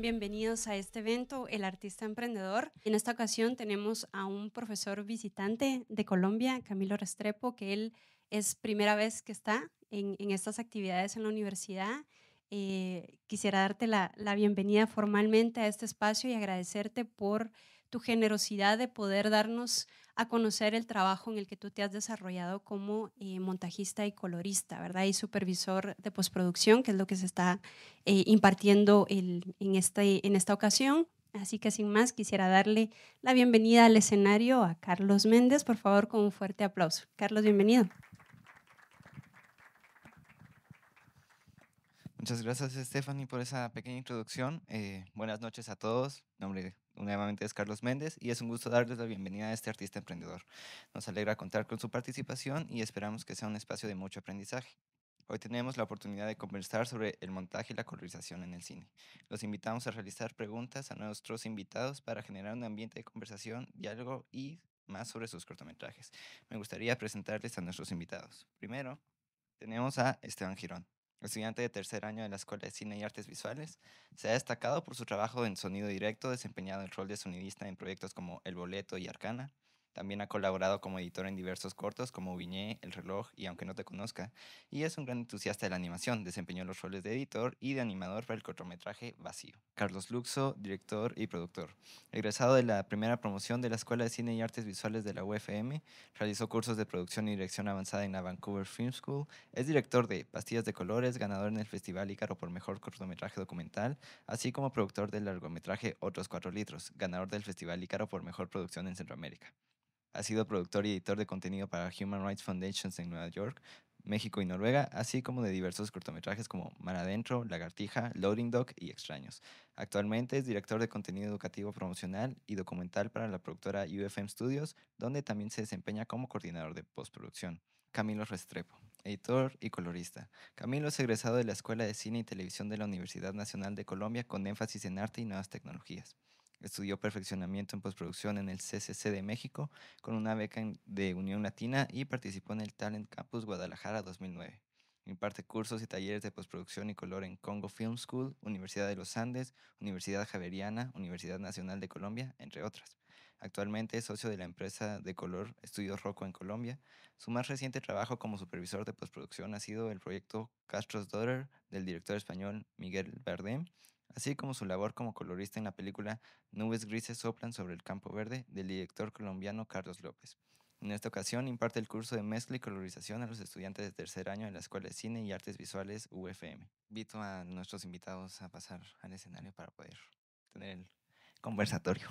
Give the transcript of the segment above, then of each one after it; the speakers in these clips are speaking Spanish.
bienvenidos a este evento, El Artista Emprendedor. En esta ocasión tenemos a un profesor visitante de Colombia, Camilo Restrepo, que él es primera vez que está en, estas actividades en la universidad. Eh, quisiera darte la bienvenida formalmente a este espacio y agradecerte por tu generosidad de poder darnos a conocer el trabajo en el que tú te has desarrollado como eh, montajista y colorista, ¿verdad? Y supervisor de postproducción, que es lo que se está eh, impartiendo este, en, esta ocasión. Así que sin más, quisiera darle la bienvenida al escenario a Carlos Méndez, por favor, con un fuerte aplauso. Carlos, bienvenido. Muchas gracias, Stephanie, por esa pequeña introducción. buenas noches a todos. Nombre Nuevamente es Carlos Méndez y es un gusto darles la bienvenida a este artista emprendedor. Nos alegra contar con su participación y esperamos que sea un espacio de mucho aprendizaje. Hoy tenemos la oportunidad de conversar sobre el montaje y la colorización en el cine. Los invitamos a realizar preguntas a nuestros invitados para generar un ambiente de conversación, diálogo y más sobre sus cortometrajes. Me gustaría presentarles a nuestros invitados. Primero, tenemos a Esteban Girón estudiante de tercer año de la Escuela de Cine y Artes Visuales, se ha destacado por su trabajo en sonido directo, desempeñado el rol de sonidista en proyectos como El Boleto y Arcana, también ha colaborado como editor en diversos cortos como Viñé, El reloj y Aunque no te conozca, y es un gran entusiasta de la animación. Desempeñó los roles de editor y de animador para el cortometraje Vacío. Carlos Luxo, director y productor. Egresado de la primera promoción de la Escuela de Cine y Artes Visuales de la UFM, realizó cursos de producción y dirección avanzada en la Vancouver Film School, es director de Pastillas de Colores, ganador en el Festival Ícaro por Mejor Cortometraje Documental, así como productor del largometraje Otros Cuatro Litros, ganador del Festival Ícaro por Mejor Producción en Centroamérica. Ha sido productor y editor de contenido para Human Rights Foundations en Nueva York, México y Noruega, así como de diversos cortometrajes como Mar Adentro, Lagartija, Loading Dog y Extraños. Actualmente es director de contenido educativo promocional y documental para la productora UFM Studios, donde también se desempeña como coordinador de postproducción. Camilo Restrepo, editor y colorista. Camilo es egresado de la Escuela de Cine y Televisión de la Universidad Nacional de Colombia con énfasis en arte y nuevas tecnologías. Estudió perfeccionamiento en postproducción en el CCC de México con una beca de Unión Latina y participó en el Talent Campus Guadalajara 2009. Imparte cursos y talleres de postproducción y color en Congo Film School, Universidad de los Andes, Universidad Javeriana, Universidad Nacional de Colombia, entre otras. Actualmente es socio de la empresa de color Estudios Rocco en Colombia. Su más reciente trabajo como supervisor de postproducción ha sido el proyecto Castro's Daughter del director español Miguel Verdem, así como su labor como colorista en la película Nubes Grises Soplan sobre el Campo Verde del director colombiano Carlos López. En esta ocasión imparte el curso de mezcla y colorización a los estudiantes de tercer año en la Escuela de Cine y Artes Visuales UFM. Invito a nuestros invitados a pasar al escenario para poder tener el conversatorio.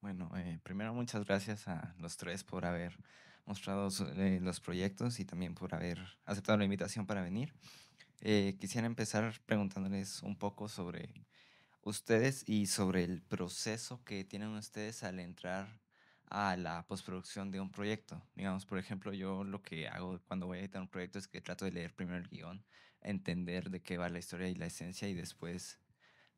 Bueno, eh, primero muchas gracias a los tres por haber mostrado eh, los proyectos y también por haber aceptado la invitación para venir. Eh, quisiera empezar preguntándoles un poco sobre ustedes y sobre el proceso que tienen ustedes al entrar a la postproducción de un proyecto. Digamos, por ejemplo, yo lo que hago cuando voy a editar un proyecto es que trato de leer primero el guión, entender de qué va la historia y la esencia y después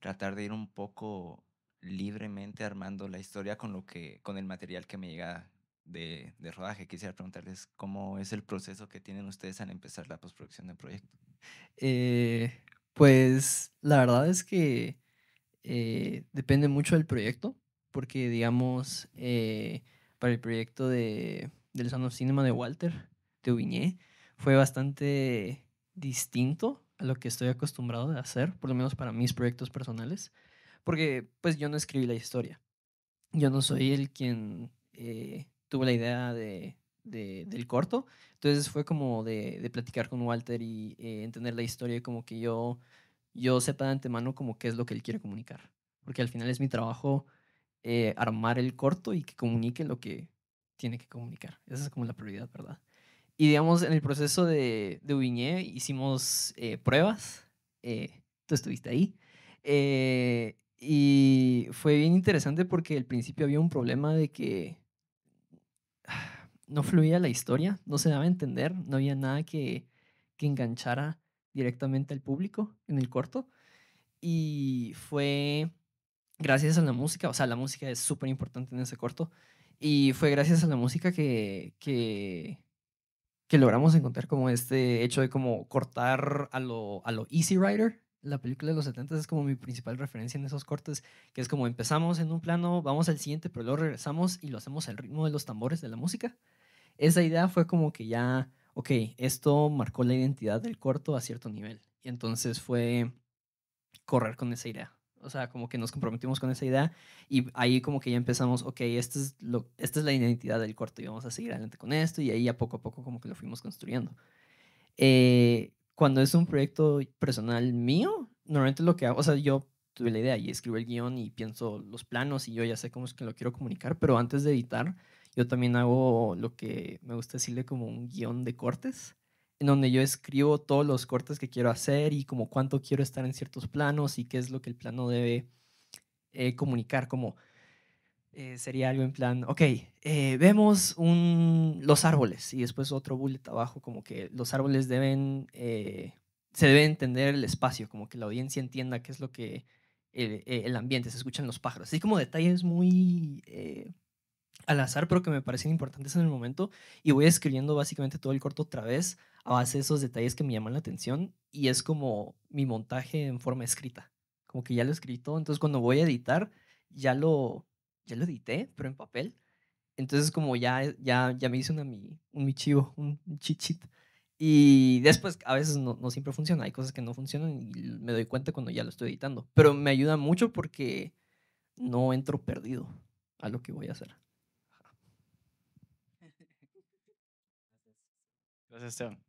tratar de ir un poco libremente armando la historia con lo que, con el material que me llega de, rodaje. Quisiera preguntarles cómo es el proceso que tienen ustedes al empezar la postproducción del proyecto. Eh, pues la verdad es que eh, depende mucho del proyecto, porque digamos, eh, para el proyecto de, del Sound Cinema de Walter, de Ubiñé, fue bastante distinto a lo que estoy acostumbrado de hacer, por lo menos para mis proyectos personales porque pues yo no escribí la historia. Yo no soy el quien eh, tuvo la idea de, del corto. Entonces fue como de, de platicar con Walter y eh, entender la historia y como que yo, yo sepa de antemano como qué es lo que él quiere comunicar. Porque al final es mi trabajo eh, armar el corto y que comunique lo que tiene que comunicar. Esa es como la prioridad, ¿verdad? Y digamos, en el proceso de, de hicimos pruebas. tú estuviste ahí. Y fue bien interesante porque al principio había un problema de que no fluía la historia, no se daba a entender, no había nada que, que enganchara directamente al público en el corto. Y fue gracias a la música, o sea, la música es súper importante en ese corto. Y fue gracias a la música que, que, logramos encontrar como este hecho de como cortar a lo Easy Rider, la película de los 70 es como mi principal referencia en esos cortes, que es como empezamos en un plano, vamos al siguiente, pero luego regresamos y lo hacemos al ritmo de los tambores de la música. Esa idea fue como que ya, ok, esto marcó la identidad del corto a cierto nivel. Y entonces fue correr con esa idea. O sea, como que nos comprometimos con esa idea y ahí como que ya empezamos, ok, esto es lo, esta es la identidad del corto y vamos a seguir adelante con esto y ahí ya poco a poco como que lo fuimos construyendo. Eh, cuando es un proyecto personal mío, normalmente lo que hago, o sea, yo tuve la idea y escribo el guión y pienso los planos y yo ya sé cómo es que lo quiero comunicar, pero antes de editar, yo también hago lo que me gusta decirle como un guión de cortes, en donde yo escribo todos los cortes que quiero hacer y como cuánto quiero estar en ciertos planos y qué es lo que el plano debe eh, comunicar, como eh, sería algo en plan, ok, eh, vemos un, los árboles y después otro bullet abajo, como que los árboles deben, eh, se debe entender el espacio, como que la audiencia entienda qué es lo que el, ambiente, se escuchan los pájaros. Así como detalles muy al azar, pero que me parecen importantes en el momento. Y voy escribiendo básicamente todo el corto otra vez a base de esos detalles que me llaman la atención. Y es como mi montaje en forma escrita. Como que ya lo escrito. Entonces, cuando voy a editar, ya lo ya lo edité, pero en papel. Entonces como ya, eh, ya, ya me hice una, mi, un mi chivo, un chichit. Y después a veces no, no, siempre funciona, hay cosas que no funcionan y me doy cuenta cuando ya lo estoy editando. Pero me ayuda mucho porque no entro perdido a lo que voy a hacer. Gracias, Esteban.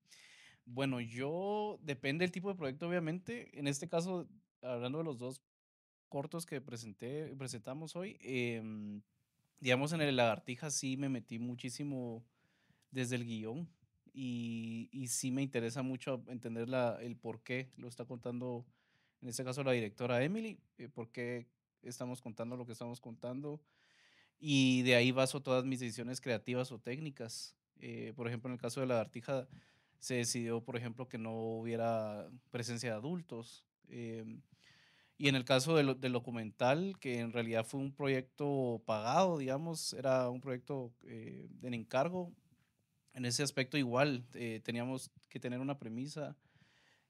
Bueno, yo depende del tipo de proyecto, obviamente. En este caso, hablando de los dos, cortos que presenté, presentamos hoy, em, digamos en el Lagartija sí me metí muchísimo desde el guión y, y sí me interesa mucho entender la, el por qué lo está contando, en este caso la directora Emily, eh, por qué estamos contando lo que estamos contando y de ahí baso todas mis decisiones creativas o técnicas. Eh, por ejemplo, en el caso de la Lagartija se decidió, por ejemplo, que no hubiera presencia de adultos. Em, y en el caso del documental, que en realidad fue un proyecto pagado, digamos, era un proyecto eh, en encargo, en ese aspecto igual eh, teníamos que tener una premisa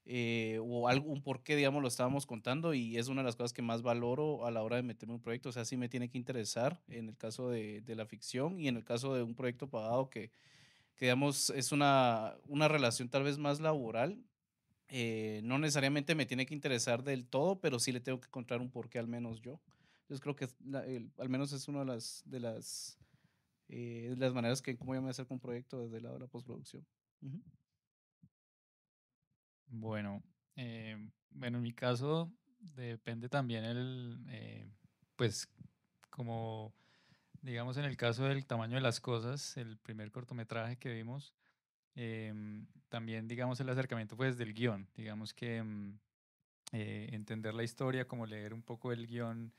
eh, o algún un porqué, digamos, lo estábamos contando y es una de las cosas que más valoro a la hora de meterme en un proyecto. O sea, sí me tiene que interesar en el caso de, la ficción y en el caso de un proyecto pagado que, que digamos, es una, una relación tal vez más laboral, eh, no necesariamente me tiene que interesar del todo, pero sí le tengo que encontrar un porqué al menos yo. Entonces creo que al menos es una de las, de las, eh, las maneras que cómo yo hacer con un proyecto desde el lado de la postproducción. Bueno, eh, bueno, en mi caso depende también el, pues como digamos en el caso del tamaño de las cosas, el primer cortometraje que vimos, Em, también, digamos, el acercamiento pues del guión, digamos que mm, eh, entender la historia, como leer un poco el guión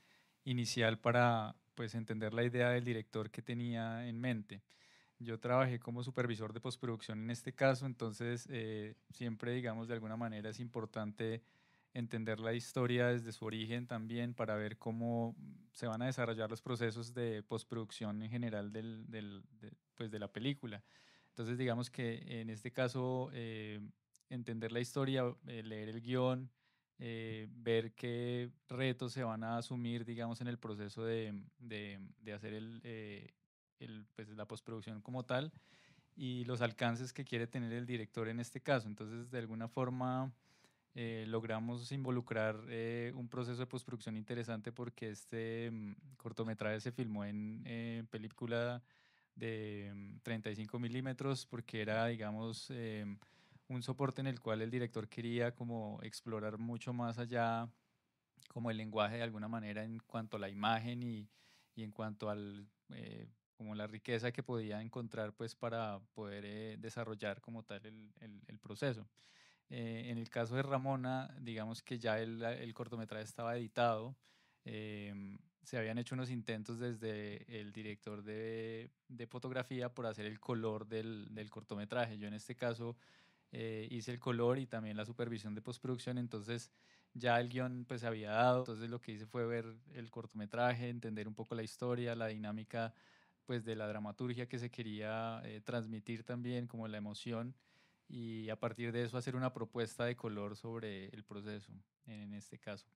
inicial para pues entender la idea del director que tenía en mente. Yo trabajé como supervisor de postproducción en este caso, entonces eh, siempre, digamos, de alguna manera es importante entender la historia desde su origen también para ver cómo mm, se van a desarrollar los procesos de postproducción en general del, del, pues de la película. Entonces, digamos que en este caso, eh, entender la historia, eh, leer el guión, eh, ver qué retos se van a asumir, digamos, en el proceso de, de, hacer el, pues, la postproducción como tal y los alcances que quiere tener el director en este caso. Entonces, de alguna forma, logramos involucrar un proceso de postproducción interesante porque este mm, cortometraje se filmó en película de 35 mm, milímetros porque era, digamos, em, un soporte en el cual el director quería como explorar mucho más allá como el lenguaje de alguna manera en cuanto a la imagen y, y en cuanto al eh, como la riqueza que podía encontrar pues para poder eh, desarrollar como tal el, el, proceso. Eh, en el caso de Ramona, digamos que ya el, el cortometraje estaba editado, em, se habían hecho unos intentos desde el director de, fotografía por hacer el color del, cortometraje. Yo en este caso eh, hice el color y también la supervisión de postproducción, entonces ya el guión pues se había dado, entonces lo que hice fue ver el cortometraje, entender un poco la historia, la dinámica pues de la dramaturgia que se quería eh, transmitir también, como la emoción, y a partir de eso hacer una propuesta de color sobre el proceso, en este caso.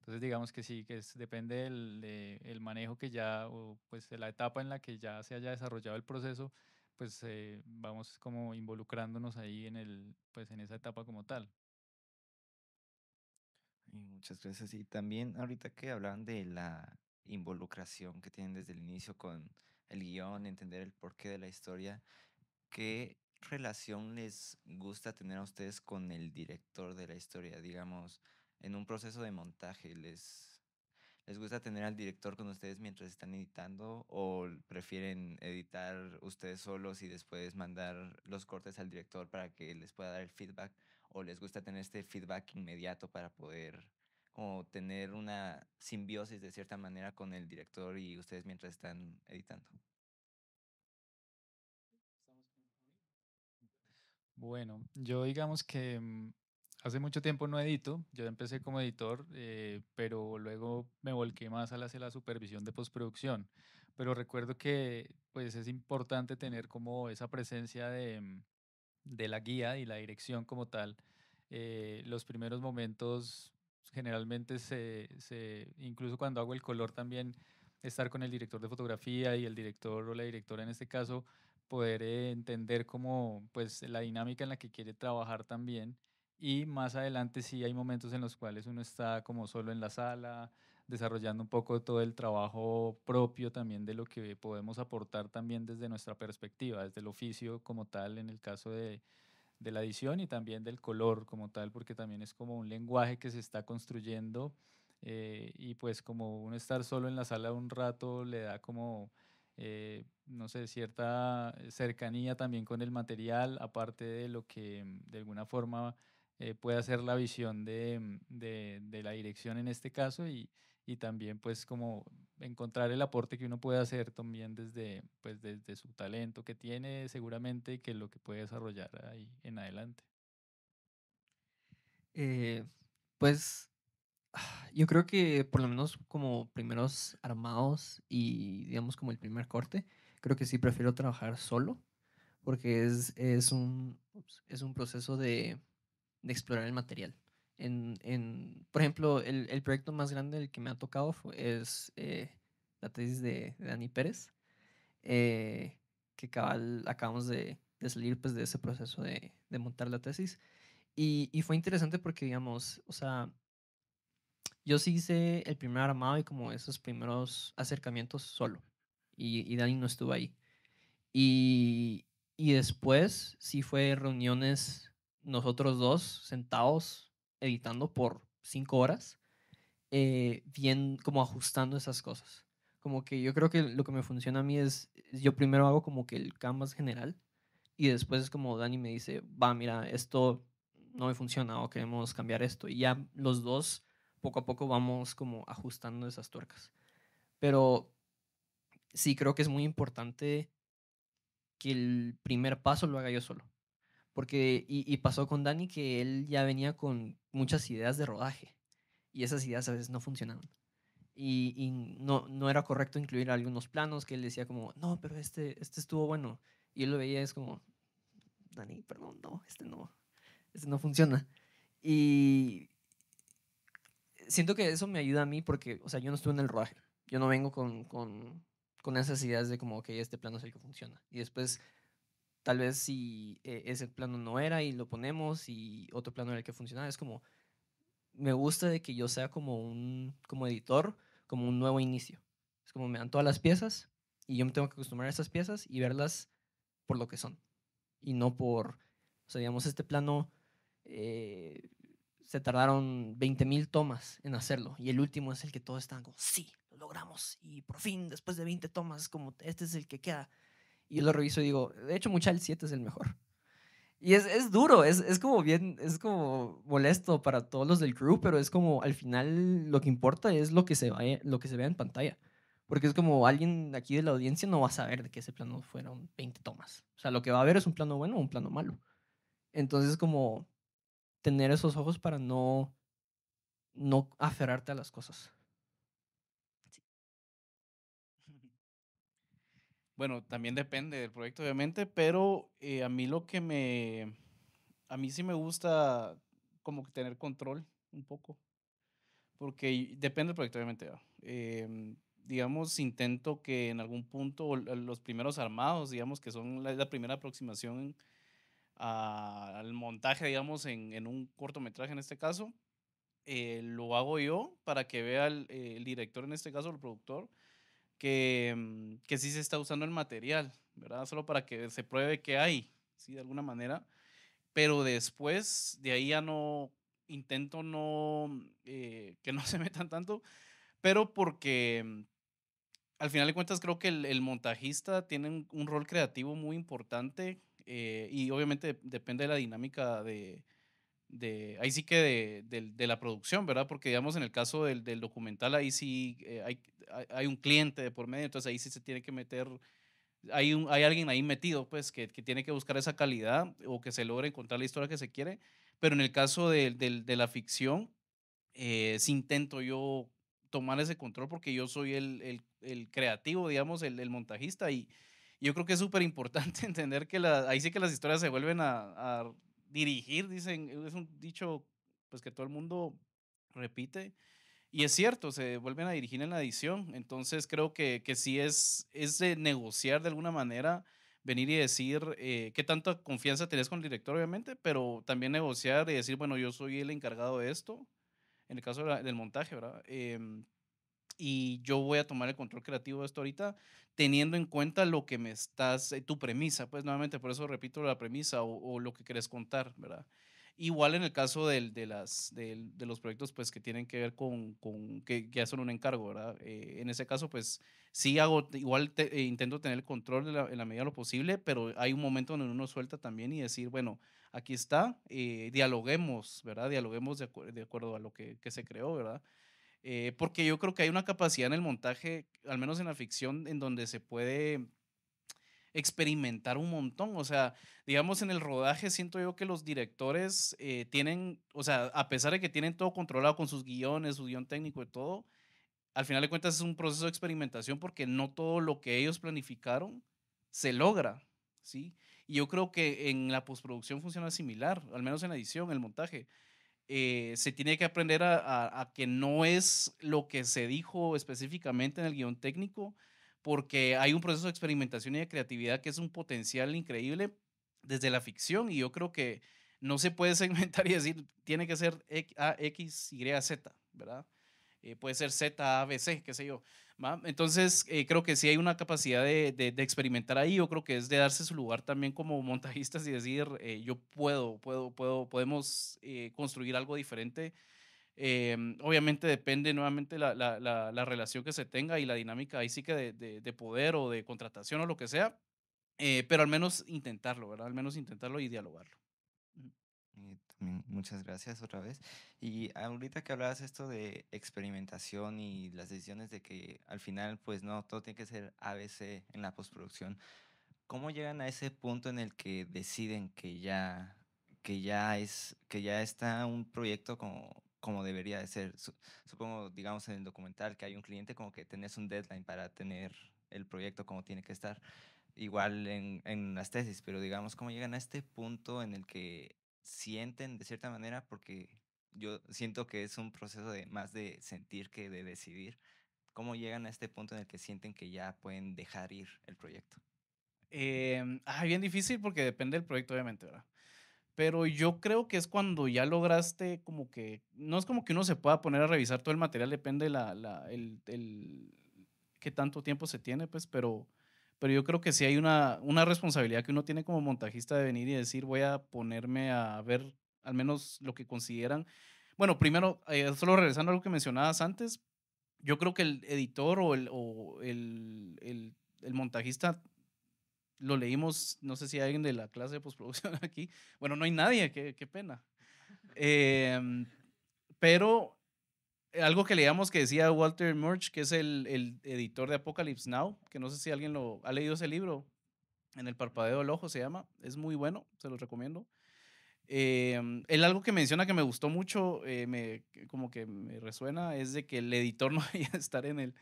Entonces digamos que sí, que es, depende del el manejo que ya, o pues de la etapa en la que ya se haya desarrollado el proceso, pues eh, vamos como involucrándonos ahí en, el, pues, en esa etapa como tal. muchas gracias. Y también ahorita que hablaban de la involucración que tienen desde el inicio con el guión, entender el porqué de la historia, ¿qué relación les gusta tener a ustedes con el director de la historia? Digamos, en un proceso de montaje? ¿Les, ¿Les gusta tener al director con ustedes mientras están editando o prefieren editar ustedes solos y después mandar los cortes al director para que les pueda dar el feedback? ¿O les gusta tener este feedback inmediato para poder tener una simbiosis de cierta manera con el director y ustedes mientras están editando? Bueno, yo digamos que mm, hace mucho tiempo no edito, yo empecé como editor, eh, pero luego me volqué más hacia la supervisión de postproducción. Pero recuerdo que pues es importante tener como esa presencia de, mm, de la guía y la dirección como tal. Eh, los primeros momentos generalmente se, se, incluso cuando hago el color también, estar con el director de fotografía y el director o la directora en este caso, poder eh, entender como pues la dinámica en la que quiere trabajar también y más adelante sí hay momentos en los cuales uno está como solo en la sala, desarrollando un poco todo el trabajo propio también de lo que podemos aportar también desde nuestra perspectiva, desde el oficio como tal en el caso de, de la edición y también del color como tal, porque también es como un lenguaje que se está construyendo eh, y pues como uno estar solo en la sala un rato le da como... Eh, no sé, cierta cercanía también con el material, aparte de lo que de alguna forma eh, puede hacer ser la visión mm, de, la dirección en este caso y, también pues como encontrar el aporte que uno puede hacer también desde, pues desde su talento que tiene seguramente que lo que puede desarrollar ahí en adelante. Eh, pues yo creo que por lo menos como primeros armados y digamos como el primer corte, creo que sí prefiero trabajar solo porque es, es, un, es un proceso de, de explorar el material. En, por ejemplo, el, proyecto más grande del que me ha tocado es eh, la tesis de, Dani Pérez, eh, que acabamos de, de, salir pues, de ese proceso de, montar la tesis. Y, fue interesante porque, digamos, o sea, yo sí hice el primer armado y como esos primeros acercamientos solo. Y, y Dani no estuvo ahí. Y, y después sí fue reuniones nosotros dos sentados editando por cinco horas, eh, bien como ajustando esas cosas. Como que yo creo que lo que me funciona a mí es, yo primero hago como que el canvas general y después es como Dani me dice, va, mira, esto no me funciona o queremos cambiar esto. Y ya los dos poco a poco vamos como ajustando esas tuercas. Pero sí creo que es muy importante que el primer paso lo haga yo solo. Porque, y, pasó con Dani que él ya venía con muchas ideas de rodaje y esas ideas a veces no funcionaban. Y, no, no era correcto incluir algunos planos que él decía como, no, pero este, este estuvo bueno. Y él lo veía es como, Dani, perdón, no, este no, este no funciona. Y siento que eso me ayuda a mí porque, o sea, yo no estuve en el rodaje. Yo no vengo con, con, con esas ideas de como, ok, este plano es el que funciona. Y después tal vez si eh, ese plano no era y lo ponemos y otro plano era el que funcionaba. Es como, me gusta de que yo sea como un, como editor, como un nuevo inicio. Es como me dan todas las piezas y yo me tengo que acostumbrar a esas piezas y verlas por lo que son y no por, o sea, digamos, este plano eh, se tardaron 20.000 tomas en hacerlo y el último es el que todos están como, sí, lo logramos y por fin, después de 20 tomas, como este es el que queda. Y lo reviso y digo, de hecho, mucha el 7 es el mejor. Y es, duro, es, como bien, es como molesto para todos los del crew, pero es como al final lo que importa es lo que se, lo que se vea en pantalla. Porque es como alguien aquí de la audiencia no va a saber de que ese plano fueron 20 tomas. O sea, lo que va a ver es un plano bueno o un plano malo. Entonces, como tener esos ojos para no, no aferrarte a las cosas. Bueno, también depende del proyecto, obviamente, pero eh, a mí lo que me... A mí sí me gusta como que tener control un poco, porque depende del proyecto, obviamente. Em, digamos, intento que en algún punto los primeros armados, digamos, que son la, primera aproximación al montaje, digamos, en, un cortometraje en este caso, eh, lo hago yo para que vea el director, en este caso el productor, que, mm, que sí se está usando el material, ¿verdad? Solo para que se pruebe que hay, ¿sí? De alguna manera. Pero después, de ahí ya no, intento no, mm, eh, que no se metan tanto, pero porque mm, al final de cuentas creo que el, montajista tiene un, rol creativo muy importante eh, y obviamente depende de la dinámica de, de ahí sí que de, la producción, ¿verdad? Porque digamos en el caso del, documental ahí sí eh, hay, hay, un cliente de por medio, entonces ahí sí se tiene que meter, hay, un, hay alguien ahí metido, pues, que, tiene que buscar esa calidad o que se logre encontrar la historia que se quiere, pero en el caso de, la ficción, eh, sí intento yo tomar ese control porque yo soy el, creativo, digamos, el, montajista y yo creo que es súper importante entender que la, ahí sí que las historias se vuelven a dirigir, dicen, e, es un dicho pues que todo el mundo repite. Y es cierto, se vuelven a dirigir en la edición. Entonces creo que, que sí es, es de negociar de alguna manera, venir y decir eh, qué tanta confianza tenés con el director, obviamente, pero también negociar y decir, bueno, yo soy el encargado de esto, en el caso del montaje, ¿verdad? Em, y yo voy a tomar el control creativo de esto ahorita, teniendo en cuenta lo que me estás, eh, tu premisa, pues nuevamente, por eso repito la premisa o, lo que querés contar, ¿verdad? Igual en el caso del, de, las, de los proyectos pues, que tienen que ver con, con que, que, hacen un encargo, ¿verdad? Eh, en ese caso, pues sí hago, igual eh, intento tener el control en la medida lo posible, pero hay un momento donde uno suelta también y decir, bueno, aquí está, dialoguemos, ¿verdad? Dialoguemos de, acuerdo a lo que, que se creó, ¿verdad? Eh, porque yo creo que hay una capacidad en el montaje, al menos en la ficción, en donde se puede experimentar un montón. O sea, digamos, en el rodaje siento yo que los directores eh, tienen, o sea, a pesar de que tienen todo controlado con sus guiones, su guión técnico y todo, al final de cuentas es un proceso de experimentación porque no todo lo que ellos planificaron se logra, ¿sí? Y yo creo que en la postproducción funciona similar, al menos en la edición, el montaje. Eh, se tiene que aprender a, que no es lo que se dijo específicamente en el guión técnico, porque hay un proceso de experimentación y de creatividad que es un potencial increíble desde la ficción y yo creo que no se puede segmentar y decir, tiene que ser A, X, Y, Z, ¿verdad? Eh, puede ser Z, A, B, C, qué sé yo. Entonces, eh, creo que sí hay una capacidad de, de, experimentar ahí. Yo creo que es de darse su lugar también como montajistas y decir, eh, yo puedo, puedo, puedo, podemos eh, construir algo diferente. Em, obviamente depende nuevamente la, la, la, la, relación que se tenga y la dinámica ahí sí que de, de poder o de contratación o lo que sea, pero al menos intentarlo, ¿verdad? Al menos intentarlo y dialogarlo muchas gracias otra vez. Y ahorita que hablabas esto de experimentación y las decisiones de que al final, pues no, todo tiene que ser ABC en la postproducción. ¿Cómo llegan a ese punto en el que deciden que ya, que ya, es, que ya está un proyecto como, como debería de ser? Supongo, digamos, en el documental que hay un cliente como que tenés un deadline para tener el proyecto como tiene que estar igual en, en, las tesis, pero digamos, ¿cómo llegan a este punto en el que sienten de cierta manera porque yo siento que es un proceso de más de sentir que de decidir. ¿Cómo llegan a este punto en el que sienten que ya pueden dejar ir el proyecto? ah, bien difícil porque depende del proyecto, obviamente, ¿verdad? Pero yo creo que es cuando ya lograste como que, no es como que uno se pueda poner a revisar todo el material, depende la, la el, el, qué tanto tiempo se tiene, pues, pero pero yo creo que sí hay una, una responsabilidad que uno tiene como montajista de venir y decir, voy a ponerme a ver al menos lo que consideran. Bueno, primero, eh, solo regresando a lo que mencionabas antes, yo creo que el editor o el, montajista lo leímos, no sé si hay alguien de la clase de postproducción aquí. Bueno, no hay nadie, qué, pena. Em, pero eh, algo que leíamos que decía Walter Murch, que es el, editor de Apocalypse Now, que no sé si alguien lo ha leído ese libro, En el parpadeo del ojo se llama, es muy bueno, se lo recomiendo. Eh, em, él algo que menciona que me gustó mucho, eh, como que me resuena, es de que el editor no debía estar en el,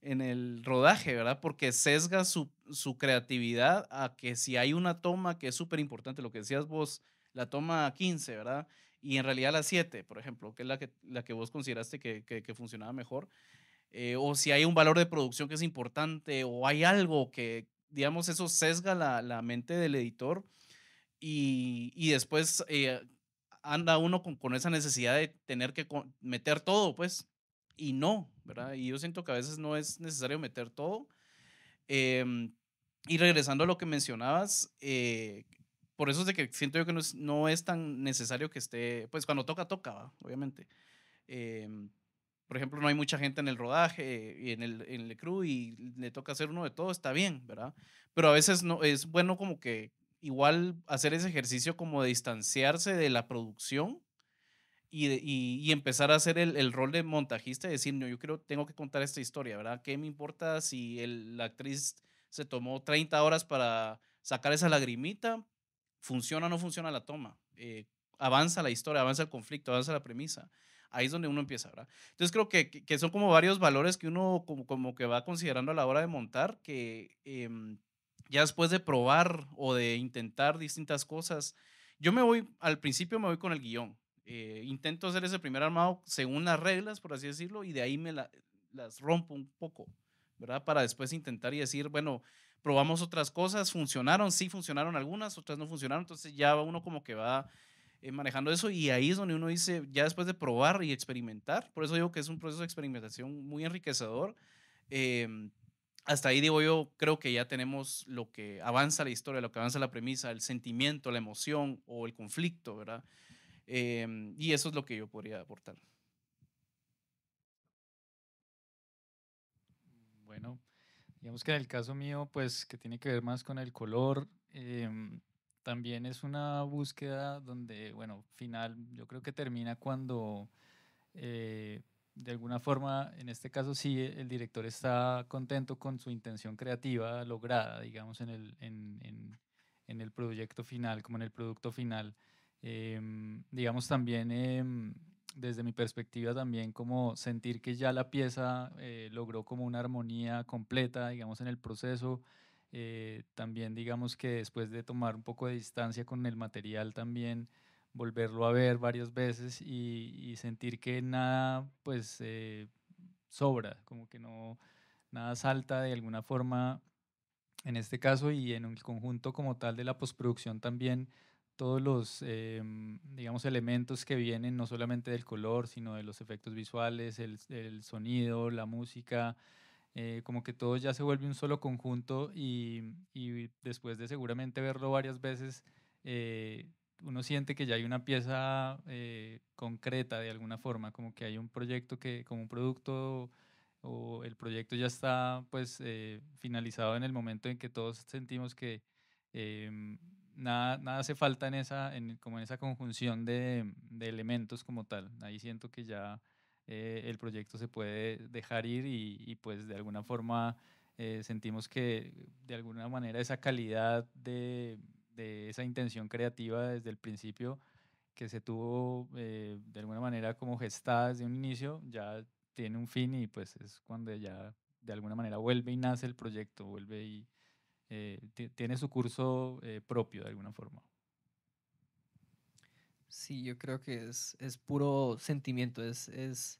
en el rodaje, ¿verdad? Porque sesga su, su creatividad a que si hay una toma que es súper importante, lo que decías vos, la toma 15, ¿verdad? y en realidad las 7, por ejemplo, que es la que, la que vos consideraste que, que, funcionaba mejor, eh, o si hay un valor de producción que es importante, o hay algo que, digamos, eso sesga la, la mente del editor y, y después eh, anda uno con, con, esa necesidad de tener que meter todo, pues, y no, ¿verdad? Y yo siento que a veces no es necesario meter todo. Em, y regresando a lo que mencionabas, eh, por eso es de que siento yo que no es, tan necesario que esté, pues cuando toca, toca, obviamente. Em, por ejemplo, no hay mucha gente en el rodaje y en el, en el crew y le toca hacer uno de todo, está bien, ¿verdad? Pero a veces no, es bueno como que igual hacer ese ejercicio como de distanciarse de la producción y, y, empezar a hacer el, el, rol de montajista y decir, no, yo creo, tengo que contar esta historia, ¿verdad? ¿Qué me importa si la actriz se tomó 30 horas para sacar esa lagrimita? funciona o no funciona la toma, eh, avanza la historia, avanza el conflicto, avanza la premisa. Ahí es donde uno empieza, ¿verdad? Entonces creo que, son como varios valores que uno como, que va considerando a la hora de montar, que em, ya después de probar o de intentar distintas cosas, yo me voy, al principio me voy con el guión. Eh, intento hacer ese primer armado según las reglas, por así decirlo, y de ahí me las rompo un poco, ¿verdad? Para después intentar y decir, bueno, probamos otras cosas, funcionaron, sí funcionaron algunas, otras no funcionaron, entonces ya uno como que va eh, manejando eso y ahí es donde uno dice, ya después de probar y experimentar, por eso digo que es un proceso de experimentación muy enriquecedor, em, hasta ahí digo yo, creo que ya tenemos lo que avanza la historia, lo que avanza la premisa, el sentimiento, la emoción o el conflicto, ¿verdad? Em, y eso es lo que yo podría aportar. Bueno, Digamos que en el caso mío, pues que tiene que ver más con el color, em, también es una búsqueda donde, bueno, final, yo creo que termina cuando eh, de alguna forma, en este caso sí, e, el director está contento con su intención creativa lograda, digamos, en el, en, el proyecto final, como en el producto final. Em, digamos también em, desde mi perspectiva también como sentir que ya la pieza eh, logró como una armonía completa, digamos, en el proceso. Eh, también digamos que después de tomar un poco de distancia con el material también volverlo a ver varias veces y, sentir que nada pues eh, sobra, como que no nada salta de alguna forma en este caso y en el conjunto como tal de la postproducción también todos los, em, digamos, elementos que vienen no solamente del color, sino de los efectos visuales, el, el sonido, la música, eh, como que todo ya se vuelve un solo conjunto y, y después de seguramente verlo varias veces, eh, uno siente que ya hay una pieza eh, concreta de alguna forma, como que hay un proyecto que, como un producto o el proyecto ya está pues finalizado en el momento en que todos sentimos que em, nada, hace falta en esa, como en esa conjunción de, elementos como tal. Ahí siento que ya eh, el proyecto se puede dejar ir y, pues de alguna forma eh, sentimos que de alguna manera esa calidad de, esa intención creativa desde el principio que se tuvo eh, de alguna manera como gestada desde un inicio, ya tiene un fin y pues es cuando ya de alguna manera vuelve y nace el proyecto, vuelve y, eh, tiene su curso eh, propio de alguna forma. Sí, yo creo que es, es puro sentimiento, es, es,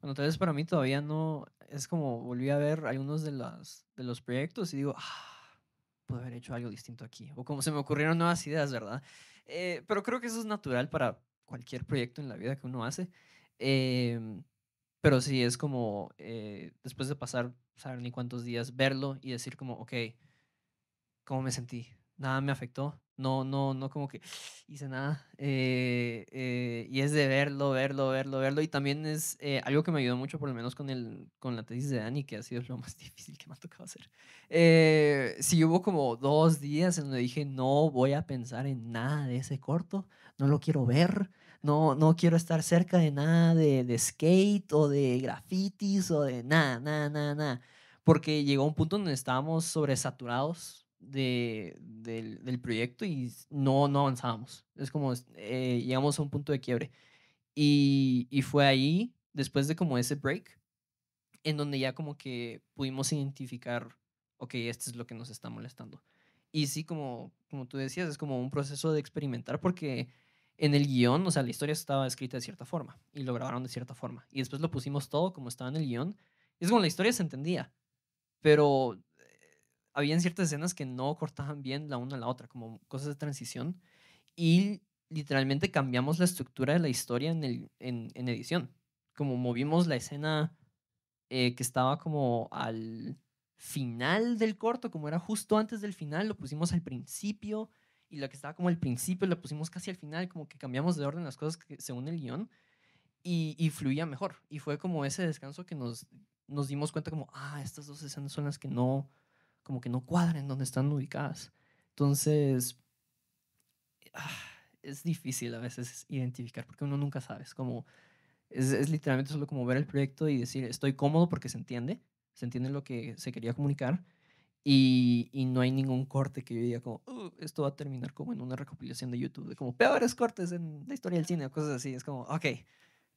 bueno, tal vez para mí todavía no, es como volví a ver algunos de, las, de los proyectos y digo, ah, puedo haber hecho algo distinto aquí, o como se me ocurrieron nuevas ideas, ¿verdad? Eh, pero creo que eso es natural para cualquier proyecto en la vida que uno hace. Em, pero sí, es como, después de pasar, saber ni cuántos días, verlo y decir como, ok, cómo me sentí. Nada me afectó. No, no, no como que hice nada. Eh, eh, y es de verlo, verlo, verlo, verlo. Y también es eh, algo que me ayudó mucho, por lo menos con, el, con la tesis de Dani, que ha sido lo más difícil que me ha tocado hacer. si hubo como dos días en donde dije, no voy a pensar en nada de ese corto, no lo quiero ver, no, no quiero estar cerca de nada de, de skate o de grafitis o de nada, nada, nada, nada. Porque llegó un punto donde estábamos sobresaturados de, del, proyecto y no, no avanzábamos. Es como, eh, llegamos a un punto de quiebre. Y, y, fue ahí, después de como ese break, en donde ya como que pudimos identificar, ok, esto es lo que nos está molestando. Y sí, como, como tú decías, es como un proceso de experimentar porque en el guión, o sea, la historia estaba escrita de cierta forma y lo grabaron de cierta forma. Y después lo pusimos todo como estaba en el guión. Es como la historia se entendía, pero habían ciertas escenas que no cortaban bien la una a la otra, como cosas de transición, y literalmente cambiamos la estructura de la historia en, el, en, en edición. Como movimos la escena eh, que estaba como al final del corto, como era justo antes del final, lo pusimos al principio, y lo que estaba como al principio lo pusimos casi al final, como que cambiamos de orden las cosas que, según el guión, y, y, fluía mejor. Y fue como ese descanso que nos, nos dimos cuenta como, ah, estas dos escenas son las que no como que no cuadren donde están ubicadas. Entonces, ah, es difícil a veces identificar porque uno nunca sabe. Es como, es, literalmente solo como ver el proyecto y decir, estoy cómodo porque se entiende, se entiende lo que se quería comunicar y, y no hay ningún corte que yo diga como, uh, esto va a terminar como en una recopilación de YouTube, de como peores cortes en la historia del cine o cosas así. Es como, ok,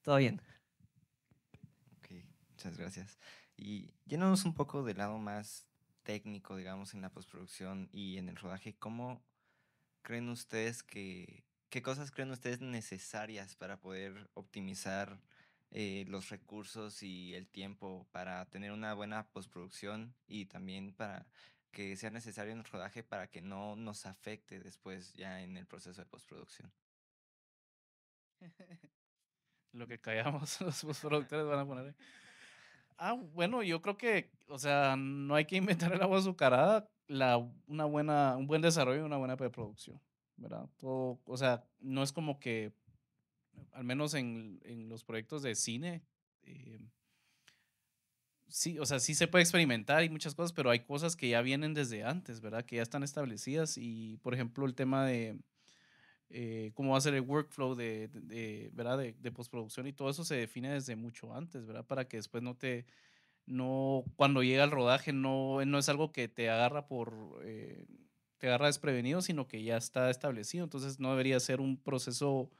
todo bien. Ok, muchas gracias. Y llenamos un poco del lado más técnico, digamos, en la postproducción y en el rodaje, ¿cómo creen ustedes que, qué cosas creen ustedes necesarias para poder optimizar eh, los recursos y el tiempo para tener una buena postproducción y también para que sea necesario en el rodaje para que no nos afecte después ya en el proceso de postproducción? Lo que callamos los postproductores van a poner. Ah, bueno, yo creo que, o sea, no hay que inventar el agua azucarada, la, una buena, un buen desarrollo y una buena preproducción, ¿verdad? Todo, o sea, no es como que, al menos en, los proyectos de cine, eh, sí, o sea, sí se puede experimentar y muchas cosas, pero hay cosas que ya vienen desde antes, ¿verdad? Que ya están establecidas y, por ejemplo, el tema de eh, cómo va a ser el workflow de, ¿verdad? De, postproducción y todo eso se define desde mucho antes, ¿verdad? Para que después no te, no, cuando llega el rodaje no, no es algo que te agarra por, eh, te agarra desprevenido, sino que ya está establecido, entonces no debería ser un proceso,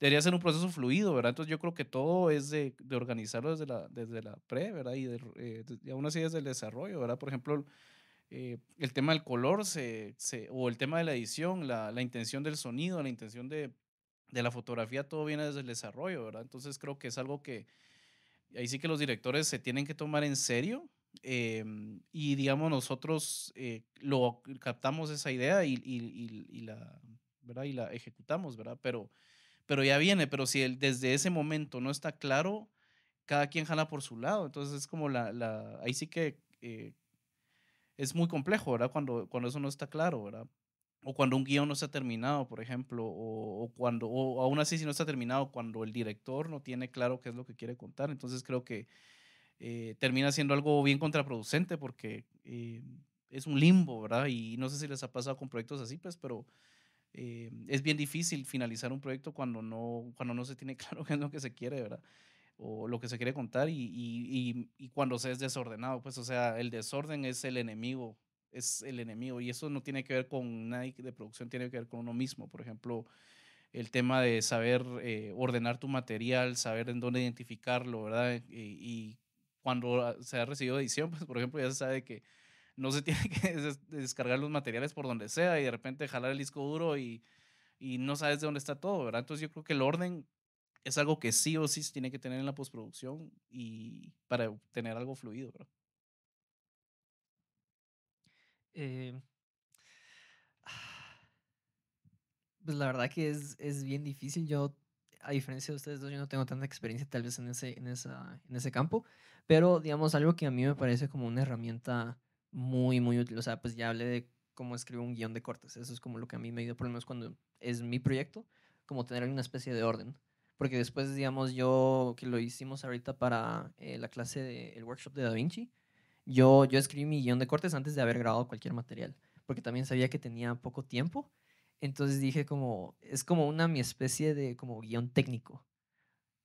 debería ser un proceso fluido, ¿verdad? Entonces yo creo que todo es de, organizarlo desde la, desde la pre, ¿verdad? Eh, y, aún así desde el desarrollo, ¿verdad? Por ejemplo eh, el tema del color se, o el tema de la edición, la, intención del sonido, la intención de, la fotografía, todo viene desde el desarrollo, ¿verdad? Entonces creo que es algo que ahí sí que los directores se tienen que tomar en serio em, y digamos nosotros eh, lo captamos esa idea y, la, ¿verdad? y la ejecutamos, ¿verdad? Pero, pero ya viene, pero si el, desde ese momento no está claro, cada quien jala por su lado, entonces es como la, la ahí sí que... Eh, es muy complejo, ¿verdad? Cuando, cuando eso no está claro, ¿verdad? O cuando un guión no está terminado, por ejemplo, o, cuando, o aún así si no está terminado, cuando el director no tiene claro qué es lo que quiere contar. Entonces creo que eh, termina siendo algo bien contraproducente porque eh, es un limbo, ¿verdad? Y no sé si les ha pasado con proyectos así, pues, pero eh, es bien difícil finalizar un proyecto cuando no, cuando no se tiene claro qué es lo que se quiere, ¿verdad? o lo que se quiere contar y, y, y, cuando se es desordenado, pues o sea, el desorden es el enemigo, es el enemigo y eso no tiene que ver con nadie de producción, tiene que ver con uno mismo, por ejemplo, el tema de saber eh, ordenar tu material, saber en dónde identificarlo, ¿verdad? Y, cuando ah, se ha recibido edición, pues por ejemplo ya se sabe que no se tiene que descargar los materiales por donde sea y de repente jalar el disco duro y, y no sabes de dónde está todo, ¿verdad? Entonces yo creo que el orden es algo que sí o sí se tiene que tener en la postproducción y para tener algo fluido, bro. Em, ah, pues la verdad que es, es, bien difícil. Yo, a diferencia de ustedes dos, yo no tengo tanta experiencia tal vez en ese, en, esa, en ese campo, pero digamos algo que a mí me parece como una herramienta muy, muy útil. O sea, pues ya hablé de cómo escribo un guión de cortes. Eso es como lo que a mí me ayuda, por lo menos cuando es mi proyecto, como tener una especie de orden porque después, digamos, yo que lo hicimos ahorita para eh, la clase del workshop de Da Vinci, yo, yo escribí mi guión de cortes antes de haber grabado cualquier material, porque también sabía que tenía poco tiempo. Entonces dije como, es como una mi especie de como guión técnico.